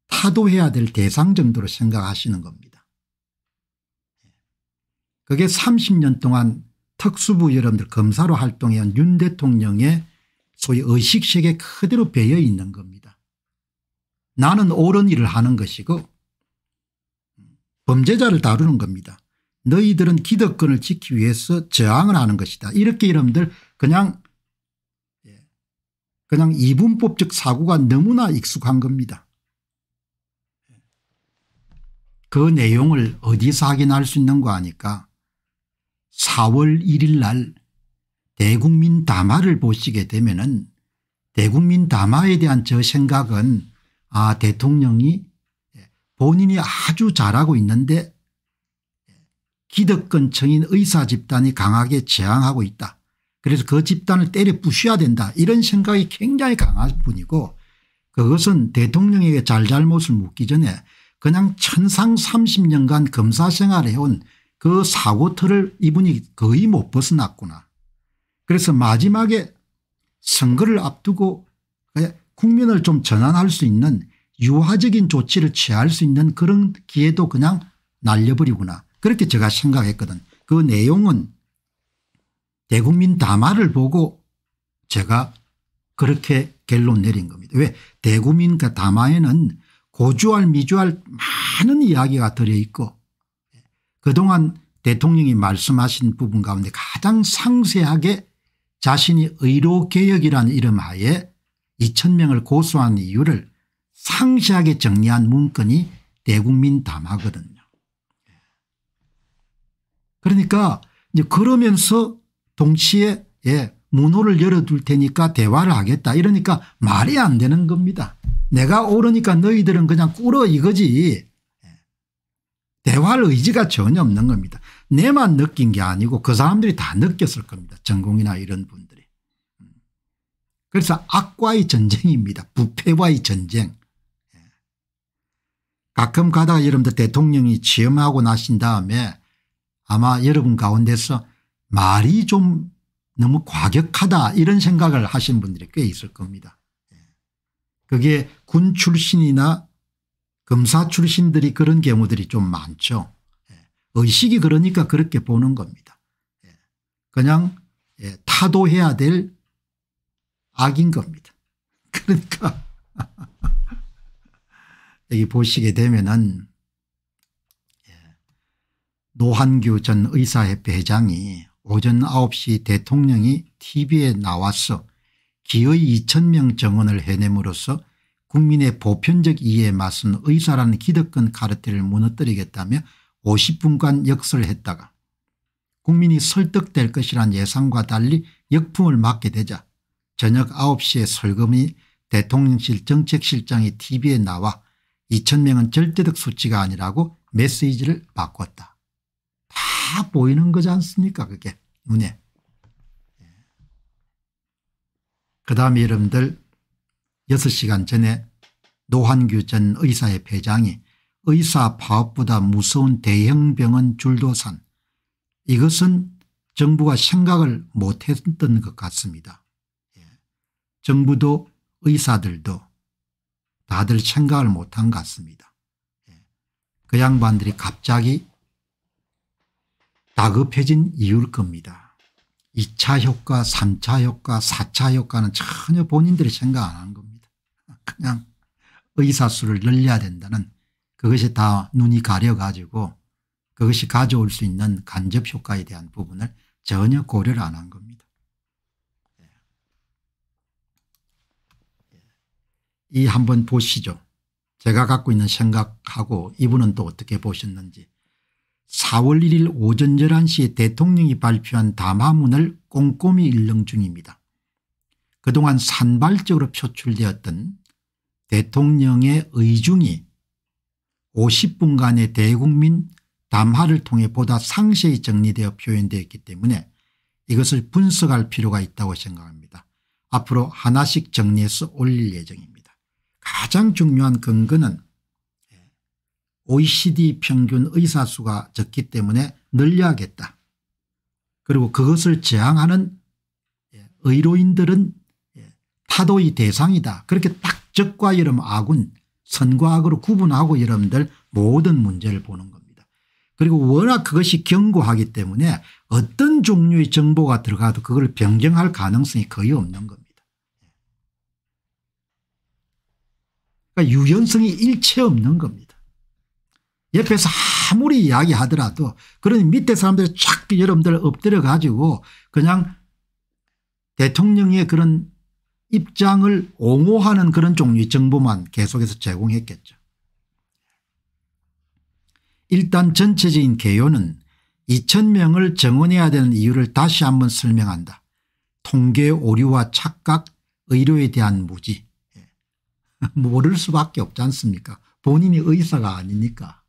타도해야 될 대상 정도로 생각하시는 겁니다. 그게 30년 동안 특수부 여러분들 검사로 활동해온 윤 대통령의 소위 의식세계 그대로 배어 있는 겁니다. 나는 옳은 일을 하는 것이고 범죄자를 다루는 겁니다. 너희들은 기득권을 지키기 위해서 저항을 하는 것이다. 이렇게 여러분들 그냥 예, 그냥 이분법적 사고가 너무나 익숙한 겁니다. 그 내용을 어디서 확인할 수있는거아니까 4월 1일 날 대국민 담화를 보시게 되면 은 대국민 담화에 대한 저 생각은 아 대통령이 예, 본인이 아주 잘하고 있는데 기득권층인 의사 집단이 강하게 저항하고 있다. 그래서 그 집단을 때려 부셔야 된다 이런 생각이 굉장히 강할뿐이고 그것은 대통령에게 잘잘못을 묻기 전에 그냥 천상 30년간 검사 생활을 해온 그사고터를 이분이 거의 못 벗어났구나. 그래서 마지막에 선거를 앞두고 그 국민을 좀 전환할 수 있는 유화적인 조치를 취할 수 있는 그런 기회도 그냥 날려버리구나. 그렇게 제가 생각했거든. 그 내용은 대국민 담화를 보고 제가 그렇게 결론 내린 겁니다. 왜 대국민 그 담화에는 고주할 미주할 많은 이야기가 들어있고 그동안 대통령이 말씀하신 부분 가운데 가장 상세하게 자신이 의료개혁이라는 이름 하에 2천명을 고소한 이유를 상세하게 정리한 문건이 대국민 담화거든 요 그러니까 이제 그러면서 동시에 예, 문호를 열어둘 테니까 대화를 하겠다 이러니까 말이 안 되는 겁니다. 내가 오르니까 너희들은 그냥 꿇어 이거지. 예. 대화할 의지가 전혀 없는 겁니다. 내만 느낀 게 아니고 그 사람들이 다 느꼈을 겁니다. 전공이나 이런 분들이. 음. 그래서 악과의 전쟁입니다. 부패와의 전쟁. 예. 가끔 가다가 여러분들 대통령이 취임하고 나신 다음에 아마 여러분 가운데서 말이 좀 너무 과격하다 이런 생각을 하신 분들이 꽤 있을 겁니다. 예. 그게 군 출신이나 검사 출신들이 그런 경우들이 좀 많죠. 예. 의식이 그러니까 그렇게 보는 겁니다. 예. 그냥 타도해야 될 악인 겁니다. 그러니까 여기 보시게 되면은 노한규 전 의사협회 회장이 오전 9시 대통령이 tv에 나와서 기의 2천명 정원을 해냄으로써 국민의 보편적 이해에 맞선 의사라는 기득권 카르텔을 무너뜨리겠다며 50분간 역설했다가 국민이 설득될 것이란 예상과 달리 역풍을 맞게 되자 저녁 9시에 설금이 대통령실 정책실장이 tv에 나와 2천명은 절대적 수치가 아니라고 메시지를 바꿨다. 다 보이는 거지 않습니까 그게 눈에. 예. 그 다음에 여러분들 6시간 전에 노환규전 의사의 폐장이 의사 파업보다 무서운 대형병원 줄도산 이것은 정부가 생각을 못했던 것 같습니다. 예. 정부도 의사들도 다들 생각을 못한 것 같습니다. 예. 그 양반들이 갑자기 다급해진 이유일 겁니다. 2차 효과 3차 효과 4차 효과는 전혀 본인들이 생각 안 한 겁니다. 그냥 의사수를 늘려야 된다는 그것이 다 눈이 가려가지고 그것이 가져올 수 있는 간접 효과에 대한 부분을 전혀 고려를 안 한 겁니다. 예. 예. 이 한번 보시죠. 제가 갖고 있는 생각하고 이분은 또 어떻게 보셨는지. 4월 1일 오전 11시에 대통령이 발표한 담화문을 꼼꼼히 일렁 중입니다. 그동안 산발적으로 표출되었던 대통령의 의중이 50분간의 대국민 담화를 통해 보다 상세히 정리되어 표현되었기 때문에 이것을 분석할 필요가 있다고 생각합니다. 앞으로 하나씩 정리해서 올릴 예정입니다. 가장 중요한 근거는 OECD 평균 의사수가 적기 때문에 늘려야겠다. 그리고 그것을 저항하는 예, 의료인들은 예, 타도의 대상이다. 그렇게 딱 적과 여름 아군 선과 악으로 구분하고 여러분들 모든 문제를 보는 겁니다. 그리고 워낙 그것이 견고하기 때문에 어떤 종류의 정보가 들어가도 그걸 변경할 가능성이 거의 없는 겁니다. 예. 그러니까 유연성이 일체 없는 겁니다. 옆에서 아무리 이야기하더라도 그런 밑에 사람들이 촥 여러분들 엎드려 가지고 그냥 대통령의 그런 입장을 옹호하는 그런 종류의 정보만 계속해서 제공했겠죠. 일단 전체적인 개요는 2000명을 정원해야 되는 이유를 다시 한번 설명한다. 통계 오류와 착각 의료에 대한 무지 모를 수밖에 없지 않습니까 보인이 의사가 아니니까.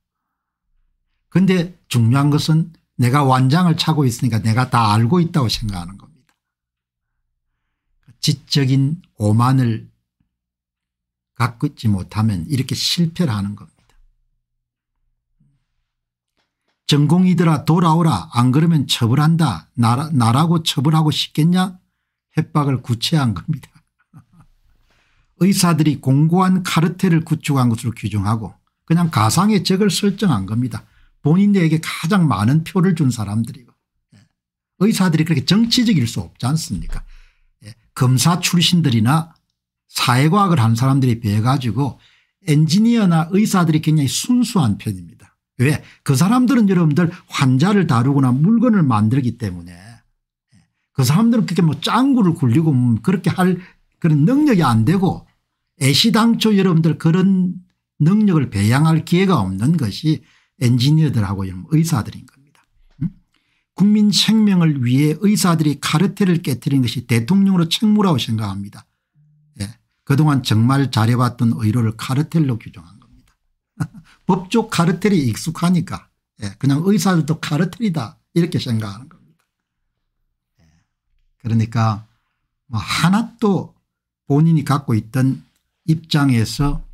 근데 중요한 것은 내가 완장을 차고 있으니까 내가 다 알고 있다고 생각하는 겁니다. 지적인 오만을 가꾸지 못하면 이렇게 실패를 하는 겁니다. 전공이들아 돌아오라 안 그러면 처벌한다 나라, 나라고 처벌하고 싶겠냐 협박을 구체한 겁니다. 의사들이 공고한 카르텔을 구축한 것으로 규정하고 그냥 가상의 적을 설정한 겁니다. 본인들에게 가장 많은 표를 준 사람들이고 예. 의사들이 그렇게 정치적일 수 없지 않습니까 예. 검사 출신들이나 사회과학을 한 사람들에 비해 가지고 엔지니어나 의사들이 굉장히 순수한 편입니다. 왜? 그 사람들은 여러분들 환자를 다루거나 물건을 만들기 때문에 예. 그 사람들은 그렇게 뭐 짱구를 굴리고 음, 그렇게 할 그런 능력이 안 되고 애시당초 여러분들 그런 능력을 배양할 기회가 없는 것이 엔지니어들하고 의사들인 겁니다. 음? 국민 생명을 위해 의사들이 카르텔을 깨뜨린 것이 대통령으로 책무라고 생각합니다. 예. 그동안 정말 잘해왔던 의료를 카르텔로 규정한 겁니다. 법조 카르텔이 익숙하니까 예. 그냥 의사들도 카르텔이다 이렇게 생각하는 겁니다. 예. 그러니까 뭐 하나도 본인이 갖고 있던 입장에서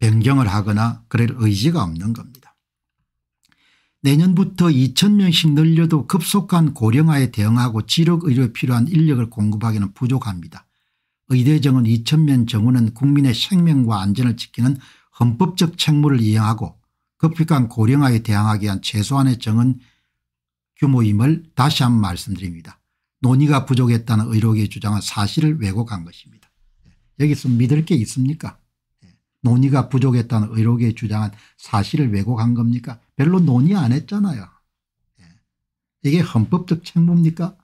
변경을 하거나 그럴 의지가 없는 겁니다. 내년부터 2,000명씩 늘려도 급속한 고령화에 대응하고 지력의료에 필요한 인력을 공급하기는 부족합니다. 의대정원 2,000명 정원은 국민의 생명과 안전을 지키는 헌법적 책무를 이행하고 급격한 고령화에 대항하기 위한 최소한의 정원 규모임을 다시 한번 말씀드립니다. 논의가 부족했다는 의료계 의 주장은 사실을 왜곡한 것입니다. 예, 여기서 믿을 게 있습니까? 예, 논의가 부족했다는 의료계 의 주장은 사실을 왜곡한 겁니까? 별로 논의 안 했잖아요. 예. 이게 헌법적 책무입니까?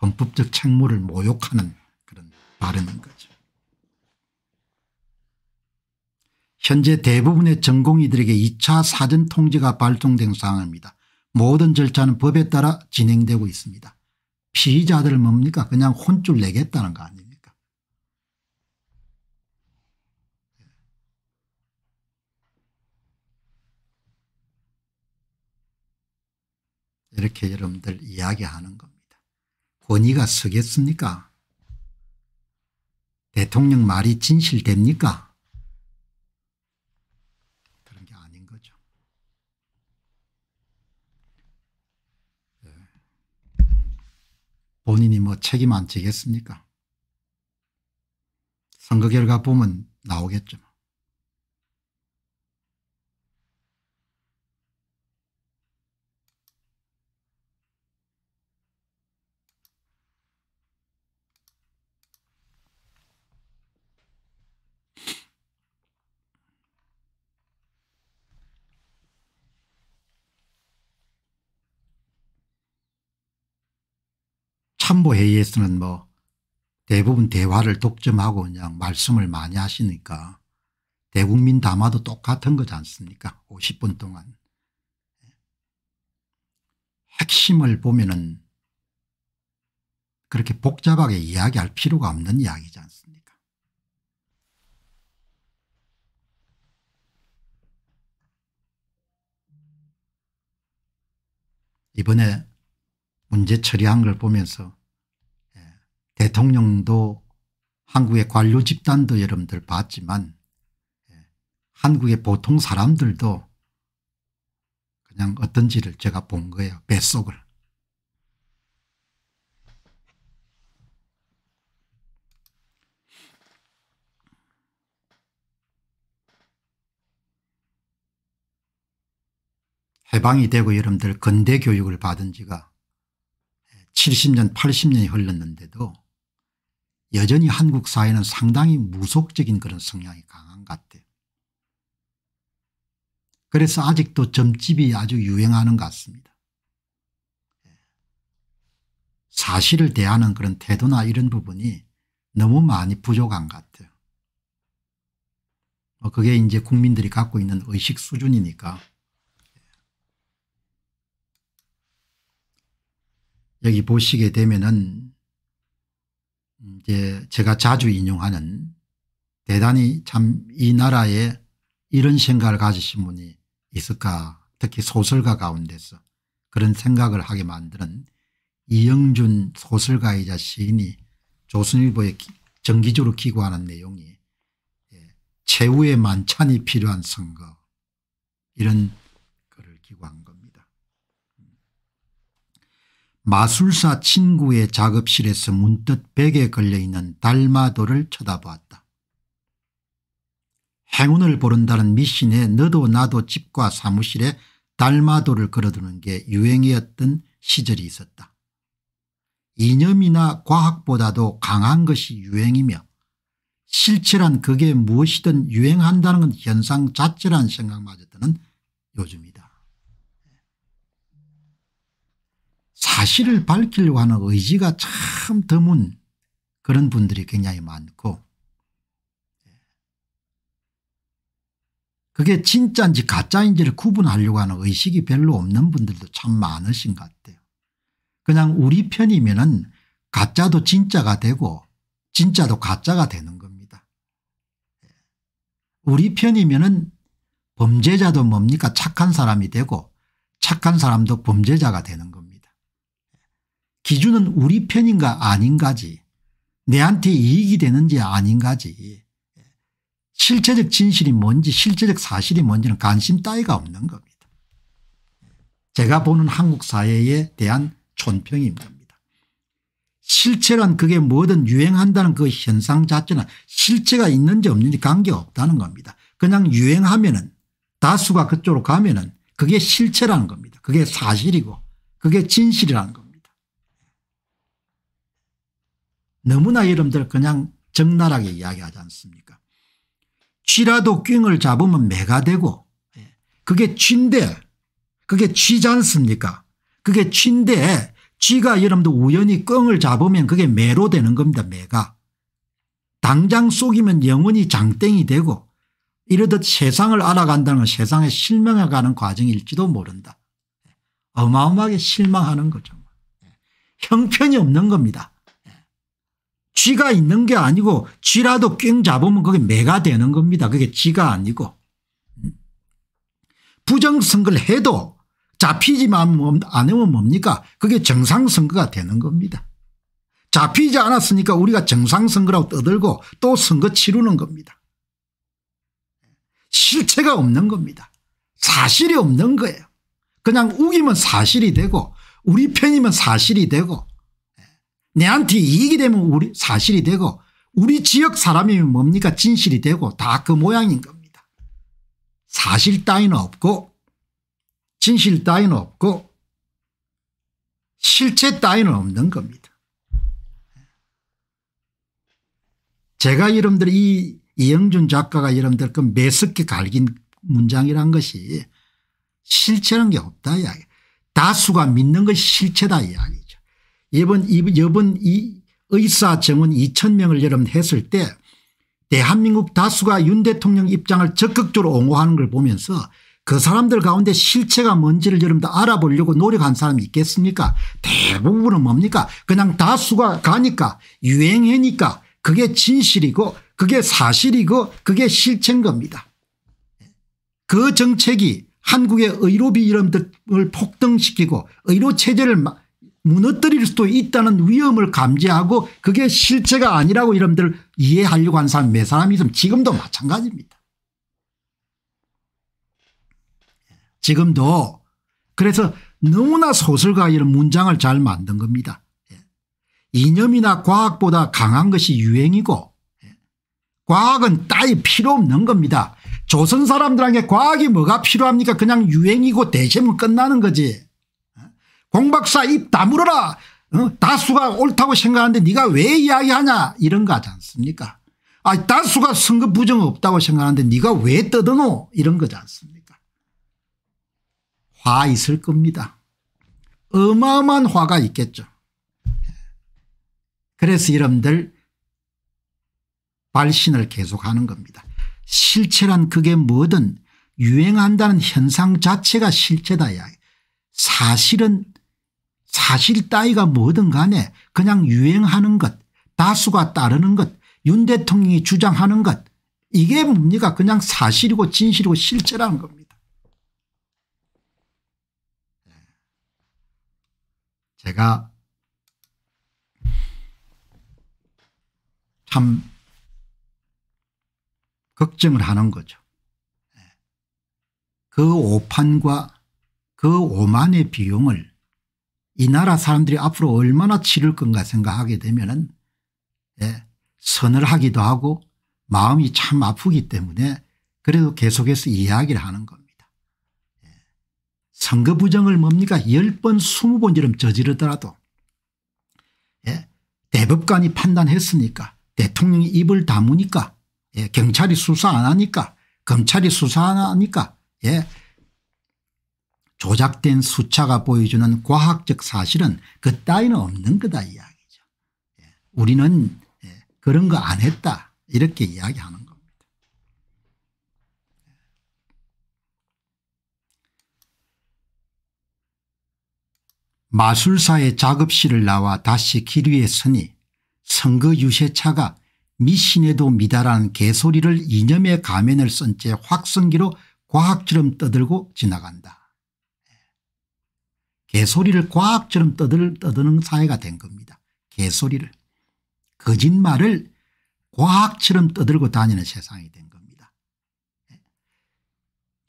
헌법적 책무를 모욕하는 그런 발언인 거죠. 현재 대부분의 전공의들에게 2차 사전 통제가 발동된 상황입니다. 모든 절차는 법에 따라 진행되고 있습니다. 피의자들은 뭡니까? 그냥 혼쭐 내겠다는 거 아니에요. 이렇게 여러분들 이야기하는 겁니다. 권위가 서겠습니까? 대통령 말이 진실됩니까? 그런 게 아닌 거죠. 예. 본인이 뭐 책임 안 지겠습니까? 선거 결과 보면 나오겠죠. 안보회의에서는 뭐 대부분 대화를 독점하고 그냥 말씀을 많이 하시니까 대국민 담화도 똑같은 거지 않습니까 50분 동안. 핵심을 보면은 그렇게 복잡하게 이야기할 필요가 없는 이야기지 않습니까 이번에 문제 처리한 걸 보면서 대통령도 한국의 관료 집단도 여러분들 봤지만 예, 한국의 보통 사람들도 그냥 어떤지를 제가 본 거예요. 뱃속을. 해방이 되고 여러분들 근대 교육을 받은 지가 70년 80년이 흘렀는데도 여전히 한국 사회는 상당히 무속적인 그런 성향이 강한 것 같아요. 그래서 아직도 점집이 아주 유행하는 것 같습니다. 사실을 대하는 그런 태도나 이런 부분이 너무 많이 부족한 것 같아요. 뭐 그게 이제 국민들이 갖고 있는 의식 수준이니까 여기 보시게 되면은 이제 제가 자주 인용하는 대단히 참 이 나라에 이런 생각을 가지신 분이 있을까 특히 소설가 가운데서 그런 생각을 하게 만드는 이영준 소설가이자 시인이 조선일보에 정기적으로 기고하는 내용이 예, 최후의 만찬이 필요한 선거 이런 마술사 친구의 작업실에서 문득 벽에 걸려있는 달마도를 쳐다보았다. 행운을 보른다는 미신에 너도 나도 집과 사무실에 달마도를 걸어두는 게 유행이었던 시절이 있었다. 이념이나 과학보다도 강한 것이 유행이며 실체란 그게 무엇이든 유행한다는 건 현상 자체란 생각마저 드는 요즘이다. 사실을 밝히려고 하는 의지가 참 드문 그런 분들이 굉장히 많고 그게 진짜인지 가짜인지를 구분하려고 하는 의식이 별로 없는 분들도 참 많으신 것 같아요. 그냥 우리 편이면 은 가짜도 진짜가 되고 진짜도 가짜가 되는 겁니다. 우리 편이면 은 범죄자도 뭡니까 착한 사람이 되고 착한 사람도 범죄자가 되는 겁니다. 기준은 우리 편인가 아닌가지 내한테 이익이 되는지 아닌가지 실체적 진실이 뭔지 실체적 사실이 뭔지는 관심 따위가 없는 겁니다. 제가 보는 한국 사회에 대한 촌평입니다. 실체란 그게 뭐든 유행한다는 그 현상 자체는 실체가 있는지 없는지 관계없다는 겁니다. 그냥 유행하면 은 다수가 그쪽으로 가면 은 그게 실체라는 겁니다. 그게 사실이고 그게 진실이라는 겁니다. 너무나 여러분들 그냥 적나라하게 이야기하지 않습니까 쥐라도 꽹을 잡으면 매가 되고 예, 그게 쥐인데 그게 쥐지 않습니까 그게 쥐인데 쥐가 여러분들 우연히 끙을 잡으면 그게 매로 되는 겁니다 매가 당장 속이면 영원히 장땡이 되고 이러듯 세상을 알아간다는 건 세상에 실망해가는 과정일지도 모른다. 예, 어마어마하게 실망하는 거죠. 예, 형편이 없는 겁니다. 쥐가 있는 게 아니고 쥐라도 꽹 잡으면 그게 매가 되는 겁니다. 그게 쥐가 아니고. 부정선거를 해도 잡히지만 않으면 뭐, 뭡니까 그게 정상선거가 되는 겁니다. 잡히지 않았으니까 우리가 정상선거라고 떠들고 또 선거 치르는 겁니다. 실체가 없는 겁니다. 사실이 없는 거예요. 그냥 우기면 사실이 되고 우리 편이면 사실이 되고 내한테 이익이 되면 우리 사실이 되고 우리 지역 사람이면 뭡니까 진실이 되고 다 그 모양인 겁니다. 사실 따위는 없고 진실 따위는 없고 실체 따위는 없는 겁니다. 제가 여러분들 이 이영준 작가가 여러분들 그 매섭게 갈긴 문장이란 것이 실체라는 게 없다 이야기. 다수가 믿는 것이 실체다 이야기. 이번 이번 이 의사 정원 2천 명을 여름 했을 때 대한민국 다수가 윤 대통령 입장을 적극적으로 옹호하는 걸 보면서 그 사람들 가운데 실체가 뭔지를 여러분들 알아보려고 노력한 사람이 있겠습니까 대부분은 뭡니까 그냥 다수가 가니까 유행해니까 그게 진실이고 그게 사실이고 그게 실체인 겁니다. 그 정책이 한국의 의료비 이름들을 폭등시키고 의료체제를 무너뜨릴 수도 있다는 위험을 감지하고 그게 실체가 아니라고 여러분들 이해하려고 하는 사람 몇 사람이 있으면 지금도 마찬가지입니다. 지금도 그래서 너무나 소설가 이런 문장을 잘 만든 겁니다. 예. 이념이나 과학보다 강한 것이 유행이고 예. 과학은 따위 필요 없는 겁니다. 조선 사람들에게 과학이 뭐가 필요합니까 그냥 유행이고 대신은 끝나는 거지. 공박사 입 다물어라. 어? 다수가 옳다고 생각하는데 네가 왜 이야기하냐 이런 거 하지 않습니까 아 다수가 선거 부정 없다고 생각하는데 네가 왜 떠드노 이런 거지 않습니까 화 있을 겁니다. 어마어마한 화가 있겠죠. 그래서 여러분들 발신을 계속하는 겁니다. 실체란 그게 뭐든 유행한다는 현상 자체가 실체다. 이야기. 사실은 사실 따위가 뭐든 간에 그냥 유행하는 것 다수가 따르는 것윤 대통령이 주장하는 것 이게 뭡니까 그냥 사실이고 진실이고 실제라는 겁니다. 예. 제가 참 걱정을 하는 거죠. 예. 그 오판과 그 오만의 비용을 이 나라 사람들이 앞으로 얼마나 치를 건가 생각하게 되면은 예, 선을 하기도 하고 마음이 참 아프기 때문에 그래도 계속해서 이야기를 하는 겁니다. 예. 선거 부정을 뭡니까 10번 20번처럼 저지르더라도 예, 대법관이 판단했으니까 대통령이 입을 다무니까 예, 경찰이 수사 안 하니까 검찰이 수사 안 하니까 예, 조작된 수차가 보여주는 과학적 사실은 그 따위는 없는 거다 이야기죠. 예. 우리는 예, 그런 거 안 했다 이렇게 이야기하는 겁니다. 예. 마술사의 작업실을 나와 다시 길 위에 서니 선거 유세차가 미신에도 미다라 개소리를 이념의 가면을 쓴 채 확성기로 과학처럼 떠들고 지나간다. 개소리를 과학처럼 떠들, 떠드는 사회가 된 겁니다. 개소리를. 거짓말을 과학처럼 떠들고 다니는 세상이 된 겁니다. 예.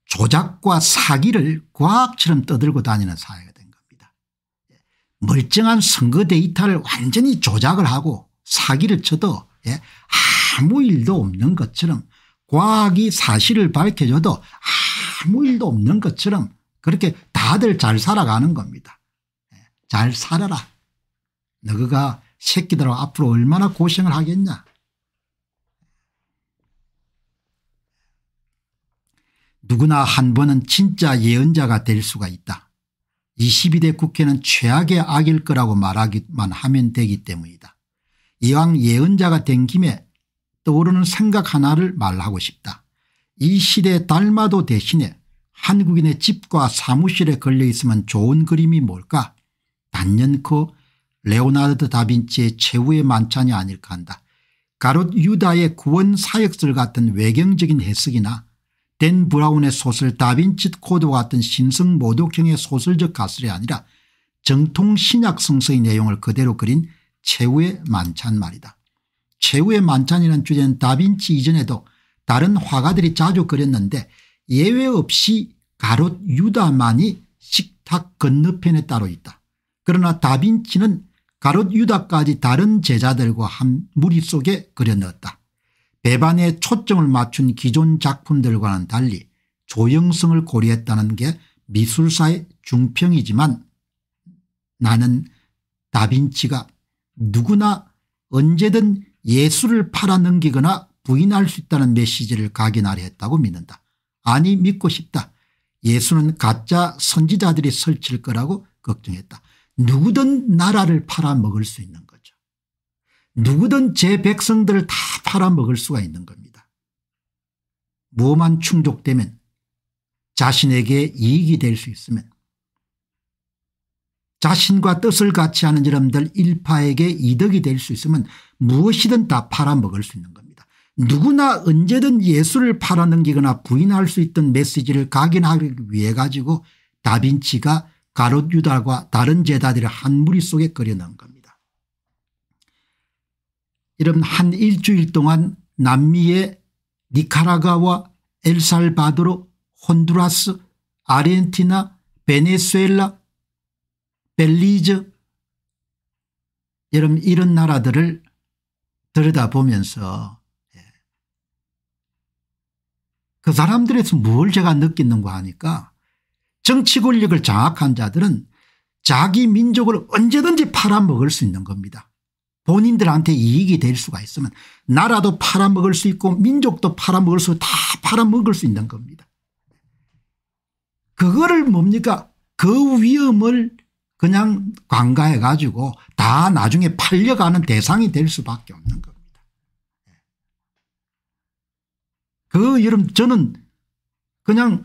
조작과 사기를 과학처럼 떠들고 다니는 사회가 된 겁니다. 예. 멀쩡한 선거 데이터를 완전히 조작을 하고 사기를 쳐도 예, 아무 일도 없는 것처럼 과학이 사실을 밝혀줘도 아무 일도 없는 것처럼 그렇게 다들 잘 살아가는 겁니다. 예, 잘 살아라. 너가 새끼들하고 앞으로 얼마나 고생을 하겠냐. 누구나 한 번은 진짜 예언자가 될 수가 있다. 22대 국회는 최악의 악일 거라고 말하기만 하면 되기 때문이다. 이왕 예언자가 된 김에 떠오르는 생각 하나를 말하고 싶다. 이 시대 의 달마도 대신에 한국인의 집과 사무실에 걸려 있으면 좋은 그림이 뭘까 단연코 레오나르드 다빈치의 최후의 만찬이 아닐까 한다. 가롯 유다의 구원 사역설 같은 외경적인 해석이나 댄 브라운의 소설 다빈치 코드 같은 신성 모독형의 소설적 가설이 아니라 정통 신약 성서의 내용을 그대로 그린 최후의 만찬 말이다. 최후의 만찬이라는 주제는 다빈치 이전에도 다른 화가들이 자주 그렸는데 예외 없이 가롯 유다만이 식탁 건너편에 따로 있다. 그러나 다빈치는 가롯 유다까지 다른 제자들과 한 무리 속에 그려넣었다. 배반에 초점을 맞춘 기존 작품들과는 달리 조형성을 고려했다는 게 미술사의 중평이지만 나는 다빈치가 누구나 언제든 예술을 팔아넘기거나 부인할 수 있다는 메시지를 각인하려 했다고 믿는다. 아니 믿고 싶다. 예수는 가짜 선지자들이 설칠 거라고 걱정했다. 누구든 나라를 팔아먹을 수 있는 거죠. 누구든 제 백성들을 다 팔아먹을 수가 있는 겁니다. 뭐만 충족되면 자신에게 이익이 될 수 있으면 자신과 뜻을 같이 하는 여러분들 일파에게 이득이 될 수 있으면 무엇이든 다 팔아먹을 수 있는 겁니다. 누구나 언제든 예수를 팔아넘기거나 부인할 수 있던 메시지를 각인하기 위해 가지고 다빈치가 가롯유다와 다른 제자들을 한 무리 속에 끓여넣은 겁니다. 이런 한 일주일 동안 남미의 니카라가와 엘살바도르 혼두라스 아르헨티나 베네수엘라 벨리즈 여러분 이런 나라들을 들여다보면서 그 사람들에서 뭘 제가 느끼는가 하니까 정치 권력을 장악한 자들은 자기 민족을 언제든지 팔아먹을 수 있는 겁니다. 본인들한테 이익이 될 수가 있으면 나라도 팔아먹을 수 있고 민족도 팔아먹을 수 있고 다 팔아먹을 수 있는 겁니다. 그거를 뭡니까 그 위험을 그냥 관가해 가지고 다 나중에 팔려가는 대상이 될 수밖에 없는 거예요. 여러분 저는 그냥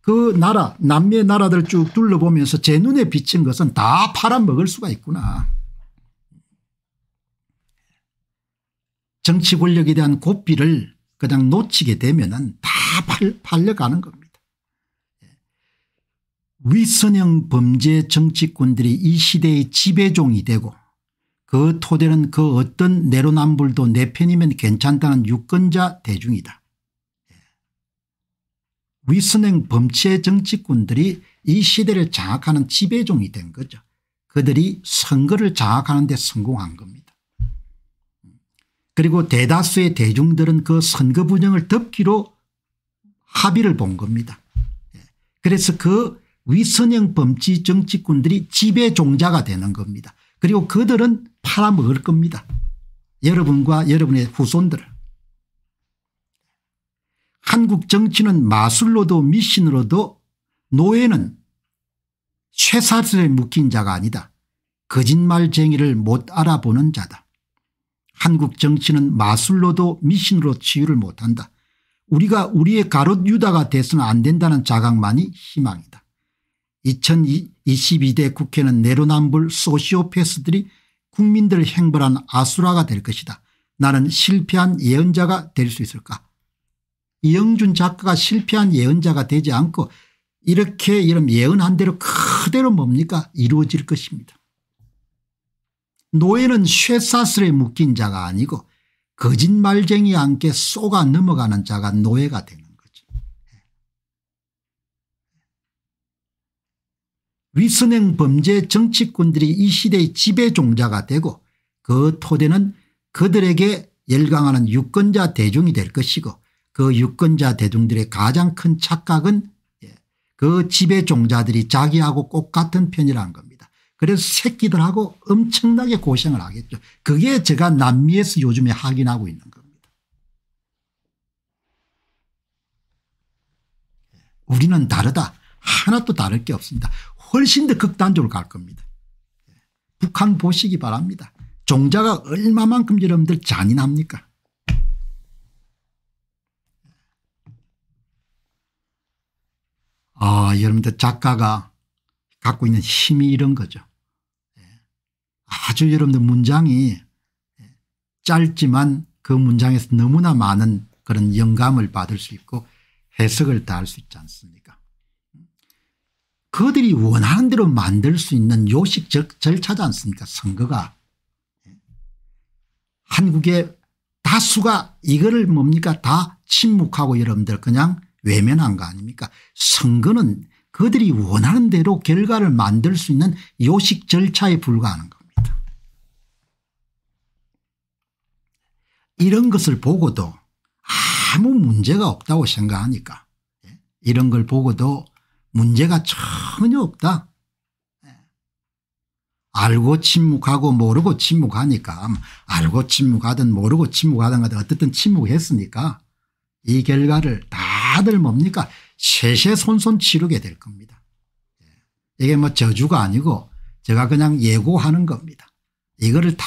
그 나라 남미의 나라들 쭉 둘러보면서 제 눈에 비친 것은 다 팔아먹을 수가 있구나. 정치 권력에 대한 고삐를 그냥 놓치게 되면 다 팔려가는 겁니다. 위선형 범죄 정치꾼들이 이 시대의 지배종이 되고 그 토대는 그 어떤 내로남불도 내 편이면 괜찮다는 유권자 대중이다. 위선행 범죄 정치꾼들이 이 시대를 장악하는 지배종이 된 거죠. 그들이 선거를 장악하는 데 성공한 겁니다. 그리고 대다수의 대중들은 그 선거 분쟁을 덮기로 합의를 본 겁니다. 예. 그래서 그 위선형 범죄 정치꾼들이 지배종자가 되는 겁니다. 그리고 그들은 팔아먹을 겁니다. 여러분과 여러분의 후손들을. 한국 정치는 마술로도 미신으로도 노예는 쇠사슬에 묶인 자가 아니다. 거짓말쟁이를 못 알아보는 자다. 한국 정치는 마술로도 미신으로 치유를 못한다. 우리가 우리의 가롯 유다가 돼서는 안 된다는 자각만이 희망이다. 2022대 국회는 내로남불 소시오패스들이 국민들을 행벌한 아수라가 될 것이다. 나는 실패한 예언자가 될 수 있을까 이영준 작가가 실패한 예언자가 되지 않고 이렇게 이런 예언한 대로 그대로 뭡니까 이루어질 것입니다. 노예는 쇠사슬에 묶인 자가 아니고 거짓말쟁이와 함께 쏘가 넘어가는 자가 노예가 되는 거죠. 위선행 범죄 정치꾼들이 이 시대의 지배종자가 되고 그 토대는 그들에게 열광하는 유권자 대중이 될 것이고 그 유권자 대중들의 가장 큰 착각은 예, 그 지배종자들이 자기하고 꼭 같은 편이라는 겁니다. 그래서 새끼들하고 엄청나게 고생을 하겠죠. 그게 제가 남미에서 요즘에 확인하고 있는 겁니다. 예, 우리는 다르다. 하나도 다를 게 없습니다. 훨씬 더 극단적으로 갈 겁니다. 예, 북한 보시기 바랍니다. 종자가 얼마만큼 여러분들 잔인합니까 아 어, 여러분들 작가가 갖고 있는 힘이 이런 거죠. 예. 아주 여러분들 문장이 예, 짧지만 그 문장에서 너무나 많은 그런 영감을 받을 수 있고 해석을 다할 수 있지 않습니까 그들이 원하는 대로 만들 수 있는 요식 절차지 않습니까 선거가 예. 한국의 다수가 이거를 뭡니까 다 침묵하고 여러분들 그냥 외면한 거 아닙니까 선거는 그들이 원하는 대로 결과를 만들 수 있는 요식 절차에 불과하는 겁니다. 이런 것을 보고도 아무 문제가 없다고 생각하니까 예, 이런 걸 보고도 문제가 전혀 없다. 예. 알고 침묵하고 모르고 침묵하니까 음, 알고 침묵하든 모르고 침묵하든 어쨌든 침묵했으니까 이 결과를 다들 뭡니까 세세손손 치르게 될 겁니다. 예. 이게 뭐 저주가 아니고 제가 그냥 예고하는 겁니다. 이거를 다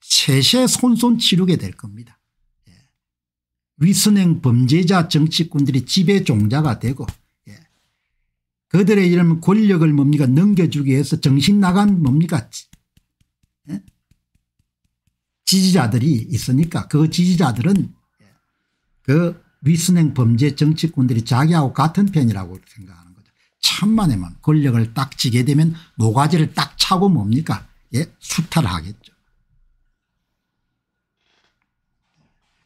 세세손손 치르게 될 겁니다. 예. 위선행 범죄자 정치꾼들이 지배 종자가 되고 예. 그들의 이런 권력을 뭡니까 넘겨주기 위해서 정신 나간 뭡니까 지지자들이 있으니까 그 지지자들은 그 위순행 범죄 정치꾼들이 자기하고 같은 편이라고 생각하는 거죠. 천만에만 권력을 딱 쥐게 되면 노가지를 딱 차고 뭡니까 예 수탈을 하겠죠.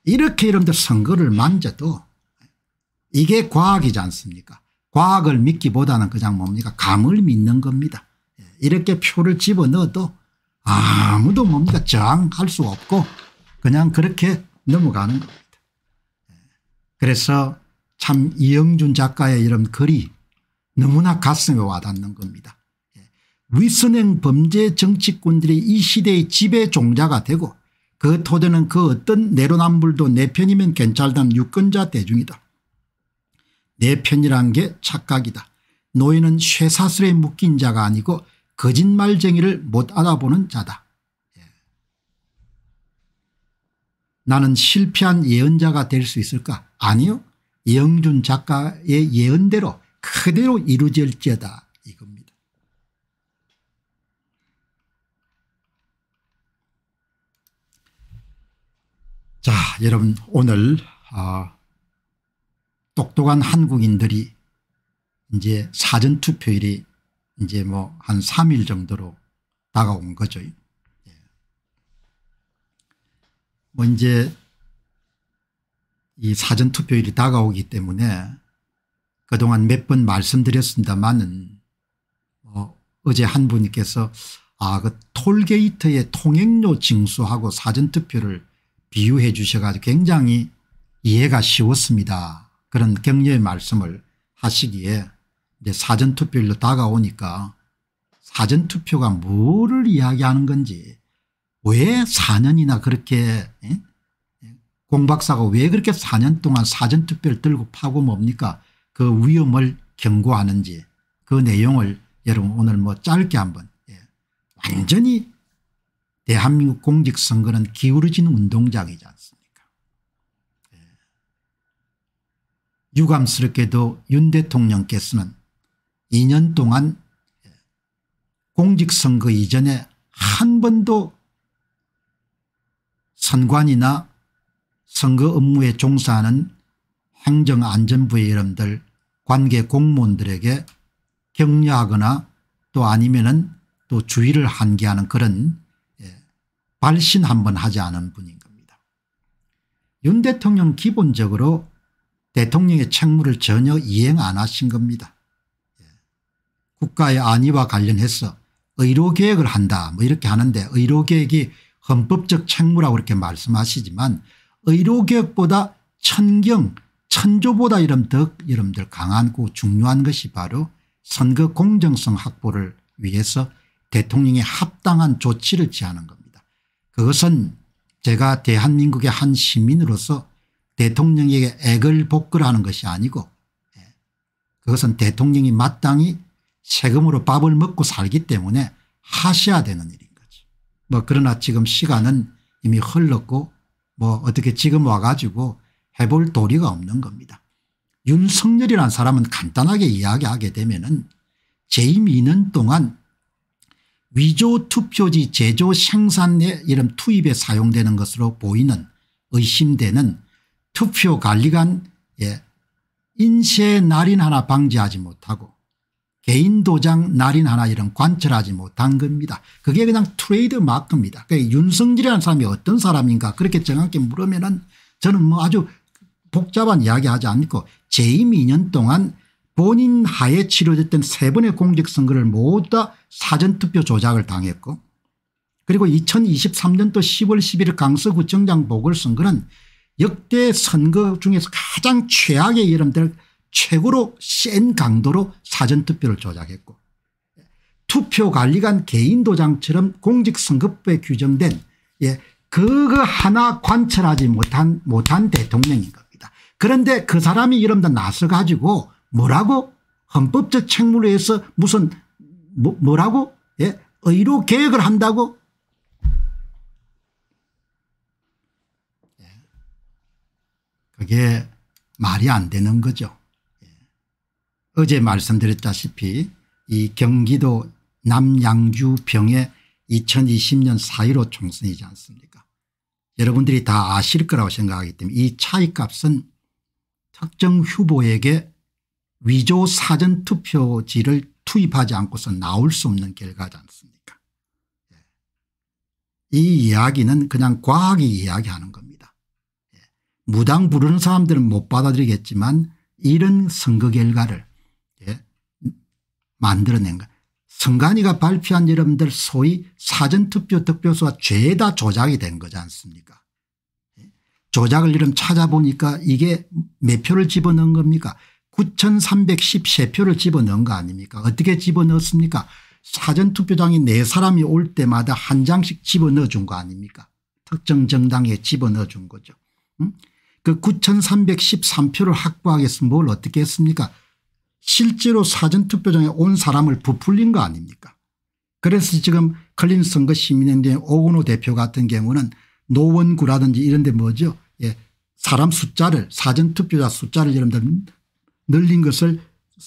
이렇게 여러분들 선거를 만져도 이게 과학이지 않습니까 과학을 믿기보다는 그냥 뭡니까 감을 믿는 겁니다. 예, 이렇게 표를 집어넣어도 아무도 뭡니까 저항할 수 없고 그냥 그렇게 넘어가는 겁니다. 그래서 참 이영준 작가의 이런 글이 너무나 가슴에 와닿는 겁니다. 예. 위선행 범죄 정치꾼들이 이 시대의 지배 종자가 되고 그 토대는 그 어떤 내로남불도 내 편이면 괜찮다는 유권자 대중이다. 내 편이란 게 착각이다. 노예는 쇠사슬에 묶인 자가 아니고 거짓말쟁이를 못 알아보는 자다. 예. 나는 실패한 예언자가 될 수 있을까 아니요. 영준 작가의 예언대로 그대로 이루어질지어다 이겁니다. 자 여러분 오늘 어, 똑똑한 한국인들이 이제 사전투표일이 이제 뭐 한 3일 정도로 다가온 거죠. 예. 뭐 이제 이 사전투표일이 다가오기 때문에 그동안 몇 번 말씀드렸습니다만은 어, 어제 한 분께서 아, 그 톨게이트의 통행료 징수하고 사전투표를 비유해 주셔가지고 굉장히 이해가 쉬웠습니다. 그런 격려의 말씀을 하시기에 이제 사전투표일로 다가오니까 사전투표가 뭐를 이야기하는 건지 왜 4년이나 그렇게 에? 공박사가 왜 그렇게 4년 동안 사전투표를 들고 파고 뭡니까 그 위험을 경고하는지 그 내용을 여러분 오늘 뭐 짧게 한번 예. 완전히 대한민국 공직선거는 기울어진 운동장이지 않습니까 예. 유감스럽게도 윤 대통령께서는 2년 동안 예, 공직선거 이전에 한 번도 선관이나 선거 업무에 종사하는 행정안전부의 여러분들 관계 공무원들에게 격려하거나 또 아니면 은또 주의를 한계하는 그런 예, 발신 한번 하지 않은 분인 겁니다. 윤 대통령 기본적으로 대통령의 책무를 전혀 이행 안 하신 겁니다. 예. 국가의 안위와 관련해서 의료계획을 한다 뭐 이렇게 하는데 의료계획이 헌법적 책무라고 이렇게 말씀하시지만 의료개혁보다 천경 천조보다 이름 더 여러분들 강한고 중요한 것이 바로 선거 공정성 확보를 위해서 대통령이 합당한 조치를 취하는 겁니다. 그것은 제가 대한민국의 한 시민으로서 대통령에게 액을 복걸하는 것이 아니고 예, 그것은 대통령이 마땅히 세금으로 밥을 먹고 살기 때문에 하셔야 되는 일인 거죠. 뭐 그러나 지금 시간은 이미 흘렀고 뭐 어떻게 지금 와가지고 해볼 도리가 없는 겁니다. 윤석열이라는 사람은 간단하게 이야기하게 되면은 재임 2년 동안 위조 투표지 제조 생산에 이런 투입에 사용되는 것으로 보이는 의심되는 투표관리관 예, 인쇄 날인 하나 방지하지 못하고 개인 도장 날인 하나 이런 관철하지 못한 겁니다. 그게 그냥 트레이드 마크입니다. 그러니까 윤성질이라는 사람이 어떤 사람인가 그렇게 정확히 물으면은 저는 뭐 아주 복잡한 이야기 하지 않고 재임 2년 동안 본인 하에 치러졌던 세 번의 공직선거를 모두 다 사전투표 조작을 당했고 그리고 2023년도 10월 11일 강서구청장 보궐선거는 역대 선거 중에서 가장 최악의 이름들 최고로 센 강도로 사전투표를 조작했고 투표관리관 개인도장처럼 공직선거법에 규정된 예, 그거 하나 관철하지 못한 못한 대통령인 겁니다. 그런데 그 사람이 이름도 나서 가지고 뭐라고 헌법적 책무로 해서 무슨 뭐, 뭐라고 예? 의료 계획을 한다고 예. 그게 말이 안 되는 거죠. 어제 말씀드렸다시피 이 경기도 남양주 병의 2020년 4.15 총선이지 않습니까 여러분들이 다 아실 거라고 생각하기 때문에 이 차이값은 특정 후보에게 위조 사전투표지를 투입하지 않고서 나올 수 없는 결과지 않습니까 예. 이 이야기는 그냥 과학이 이야기하는 겁니다. 예. 무당 부르는 사람들은 못 받아들이겠지만 이런 선거 결과를 만들어낸 것. 선관위가 발표한 여러분들 소위 사전투표 득표수가 죄다 조작이 된 거지 않습니까 예? 조작을 이름 찾아보니까 이게 몇 표를 집어넣은 겁니까 9313표를 집어넣은 거 아닙니까 어떻게 집어넣었습니까 사전투표장에 네 사람이 올 때마다 한 장씩 집어넣어 준거 아닙니까 특정 정당에 집어넣어 준 거죠 응? 그 9313표를 확보하겠으면 뭘 어떻게 했습니까 실제로 사전투표장에 온 사람을 부풀린 거 아닙니까 그래서 지금 클린 선거 시민연대의 오은호 대표 같은 경우는 노원구라든지 이런 데 뭐죠 예. 사람 숫자를 사전투표자 숫자를 여러분들 늘린 것을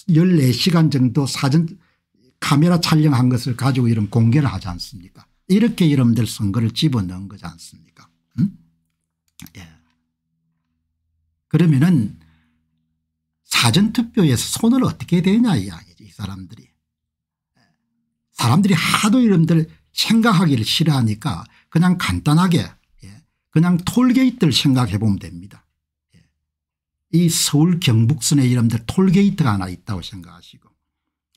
14시간 정도 사전 카메라 촬영한 것을 가지고 이런 공개를 하지 않습니까 이렇게 여러분들 선거를 집어넣은 거지 않습니까 음? 예. 그러면은 사전투표에서 손을 어떻게 대냐 이야기죠 이 사람들이. 사람들이 하도 이름들 생각하기를 싫어하니까 그냥 간단하게 예, 그냥 톨게이트를 생각해 보면 됩니다. 예. 이 서울 경북선의이름들 톨게이트가 하나 있다고 생각하시고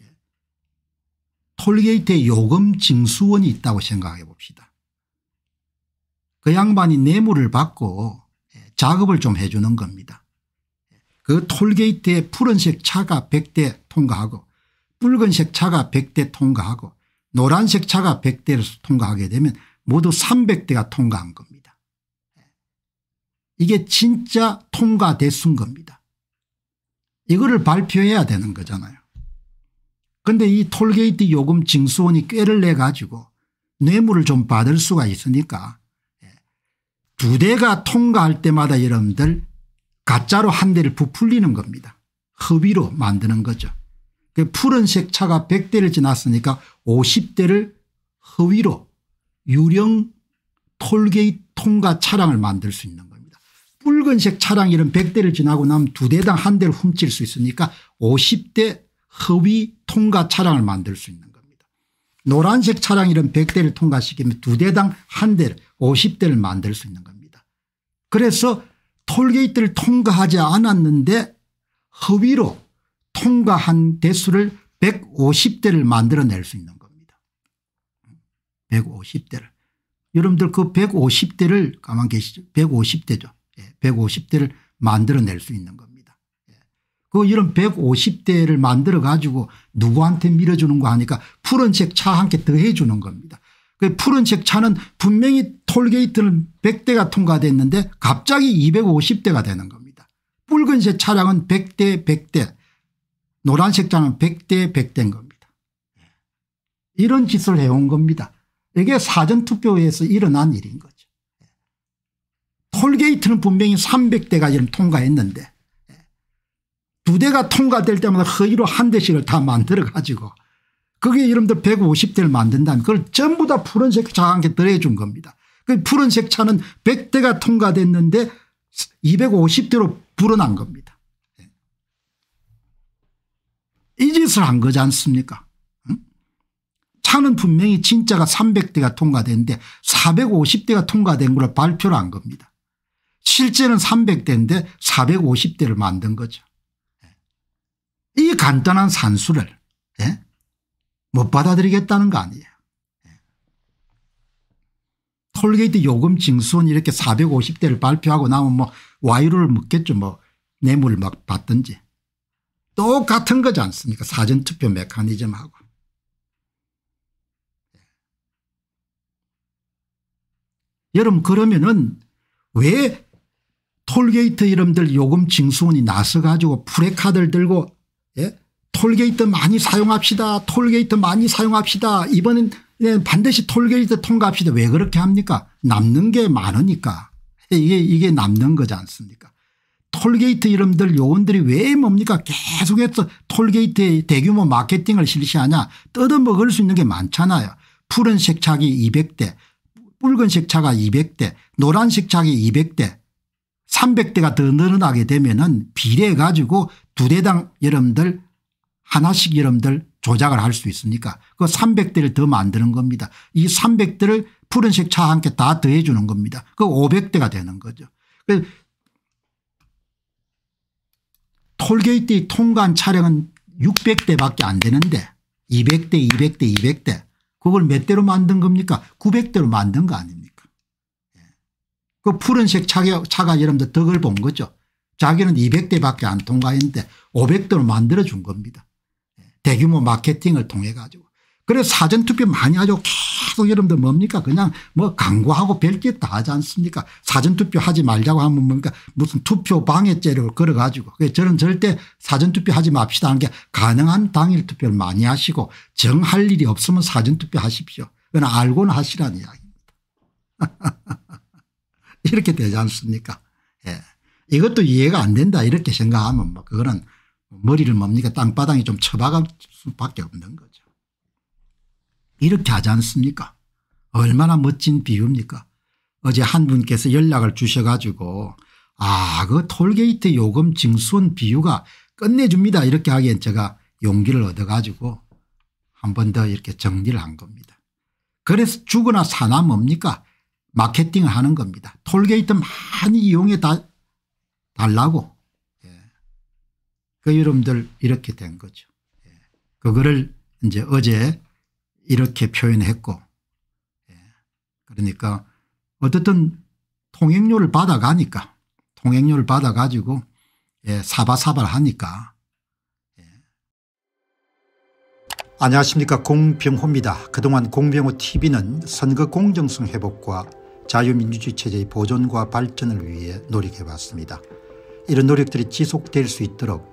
예. 톨게이트의 요금 징수원이 있다고 생각해 봅시다. 그 양반이 뇌물을 받고 작업을 좀 해주는 겁니다. 그 톨게이트에 푸른색 차가 100대 통과하고 붉은색 차가 100대 통과하고 노란색 차가 100대를 통과하게 되면 모두 300대가 통과한 겁니다. 이게 진짜 통과 됐은 겁니다. 이거를 발표해야 되는 거잖아요. 그런데 이 톨게이트 요금 징수원이 꾀를 내 가지고 뇌물을 좀 받을 수가 있으니까 두 대가 통과할 때마다 여러분들 가짜로 한 대를 부풀리는 겁니다. 허위로 만드는 거죠. 그 푸른색 차가 100대를 지났으니까 50대를 허위로 유령 톨게이트 통과 차량을 만들 수 있는 겁니다. 붉은색 차량 이런 100대를 지나고 나면 두 대당 한 대를 훔칠 수 있으니까 50대 허위 통과 차량을 만들 수 있는 겁니다. 노란색 차량 이런 100대를 통과시키면 두 대당 한 대를 50대를 만들 수 있는 겁니다. 그래서 톨게이트를 통과하지 않았는데 허위로 통과한 대수를 150대를 만들어낼 수 있는 겁니다. 150대를. 여러분들 그 150대를 가만 계시죠. 150대죠. 150대를 예, 만들어낼 수 있는 겁니다. 예. 그 이런 150대를 만들어 가지고 누구한테 밀어주는 거 하니까 푸른 색차한개더 해주는 겁니다. 그 푸른 색 차는 분명히 톨게이트를 100대가 통과됐는데 갑자기 250대가 되는 겁니다. 붉은색 차량은 100대 100대 노란색 차는 100대 100대인 겁니다. 예. 이런 짓을 해온 겁니다. 이게 사전투표에서 일어난 일인 거죠. 예. 톨게이트는 분명히 300대가 지금 통과했는데 예. 두 대가 통과될 때마다 허위로 한 대씩을 다 만들어 가지고 그게 이름대로 150대를 만든다는 그걸 전부 다 푸른색 차한테 들여준 겁니다. 그 푸른색 차는 100대가 통과됐는데 250대로 불어난 겁니다. 예. 이 짓을 한 거지 않습니까 차는 분명히 진짜가 300대가 통과됐는데 450대가 통과된 걸 발표를 한 겁니다. 실제는 300대인데 450대를 만든 거죠. 예. 이 간단한 산수를 예? 못 받아들이겠다는 거 아니에요. 예. 톨게이트 요금 징수는 이렇게 450대를 발표하고 나면 뭐와이를 묻겠죠. 뭐뇌물막 받든지. 똑같은 거지 않습니까 사전투표 메커니즘하고. 예. 여러분 그러면은 왜 톨게이트 이름들 요금 징수원이 나서 가지고 프레카드를 들고 톨게이트 많이 사용합시다. 톨게이트 많이 사용합시다. 이번엔 반드시 톨게이트 통과합시다. 왜 그렇게 합니까? 남는 게 많으니까. 이게 이게 남는 거지 않습니까? 톨게이트 이름들 요원들이 왜 뭡니까 계속해서 톨게이트의 대규모 마케팅을 실시하냐 뜯어먹을 수 있는 게 많잖아요. 푸른색 차기 200대 붉은색 차가 200대 노란색 차기 200대 300대가 더 늘어나게 되면 은 비례 가지고 두 대당 여러분들 하나씩 여러분들 조작을 할 수있습니까그 300대를 더 만드는 겁니다. 이 300대를 푸른색 차 함께 다 더해 주는 겁니다. 그 500대가 되는 거죠. 톨게이트 통관 차량은 600대밖에 안 되는데 200대 200대 200대 그걸 몇 대로 만든 겁니까 900대로 만든 거 아닙니까 예. 그 푸른색 차가, 차가 여러분들 덕을 본 거죠 자기는 200대밖에 안 통과했는데 500대로 만들어준 겁니다 대규모 마케팅을 통해 가지고 그래서 사전투표 많이 하죠. 계속 여러분들 뭡니까 그냥 뭐 광고하고 별게 다 하지 않습니까 사전투표 하지 말자고 하면 뭡니까 무슨 투표 방해죄를 걸어가지고 저는 절대 사전투표 하지 맙시다 하는 게 가능한 당일 투표를 많이 하시고 정할 일이 없으면 사전투표 하십시오. 그건 알고는 하시라는 이야기입니다. 이렇게 되지 않습니까 예. 이것도 이해가 안 된다 이렇게 생각하면 뭐 그거는 머리를 뭡니까 땅바닥에 좀 처박을 수밖에 없는 거죠. 이렇게 하지 않습니까 얼마나 멋진 비유입니까 어제 한 분께서 연락을 주셔가지고 아 그 톨게이트 요금 증수원 비유가 끝내줍니다 이렇게 하기엔 제가 용기를 얻어가지고 한 번 더 이렇게 정리를 한 겁니다. 그래서 죽으나 사나 뭡니까 마케팅을 하는 겁니다. 톨게이트 많이 이용해 달라고 그 이름들 이렇게 된 거죠. 예. 그거를 이제 어제 이렇게 표현했고 예. 그러니까 어쨌든 통행료를 받아가니까 통행료를 받아가지고 예, 사바사바를하니까 안녕하십니까 공병호입니다. 그동안 공병호TV는 선거 공정성 회복과 자유민주주의 체제의 보존과 발전을 위해 노력해왔습니다. 이런 노력들이 지속될 수 있도록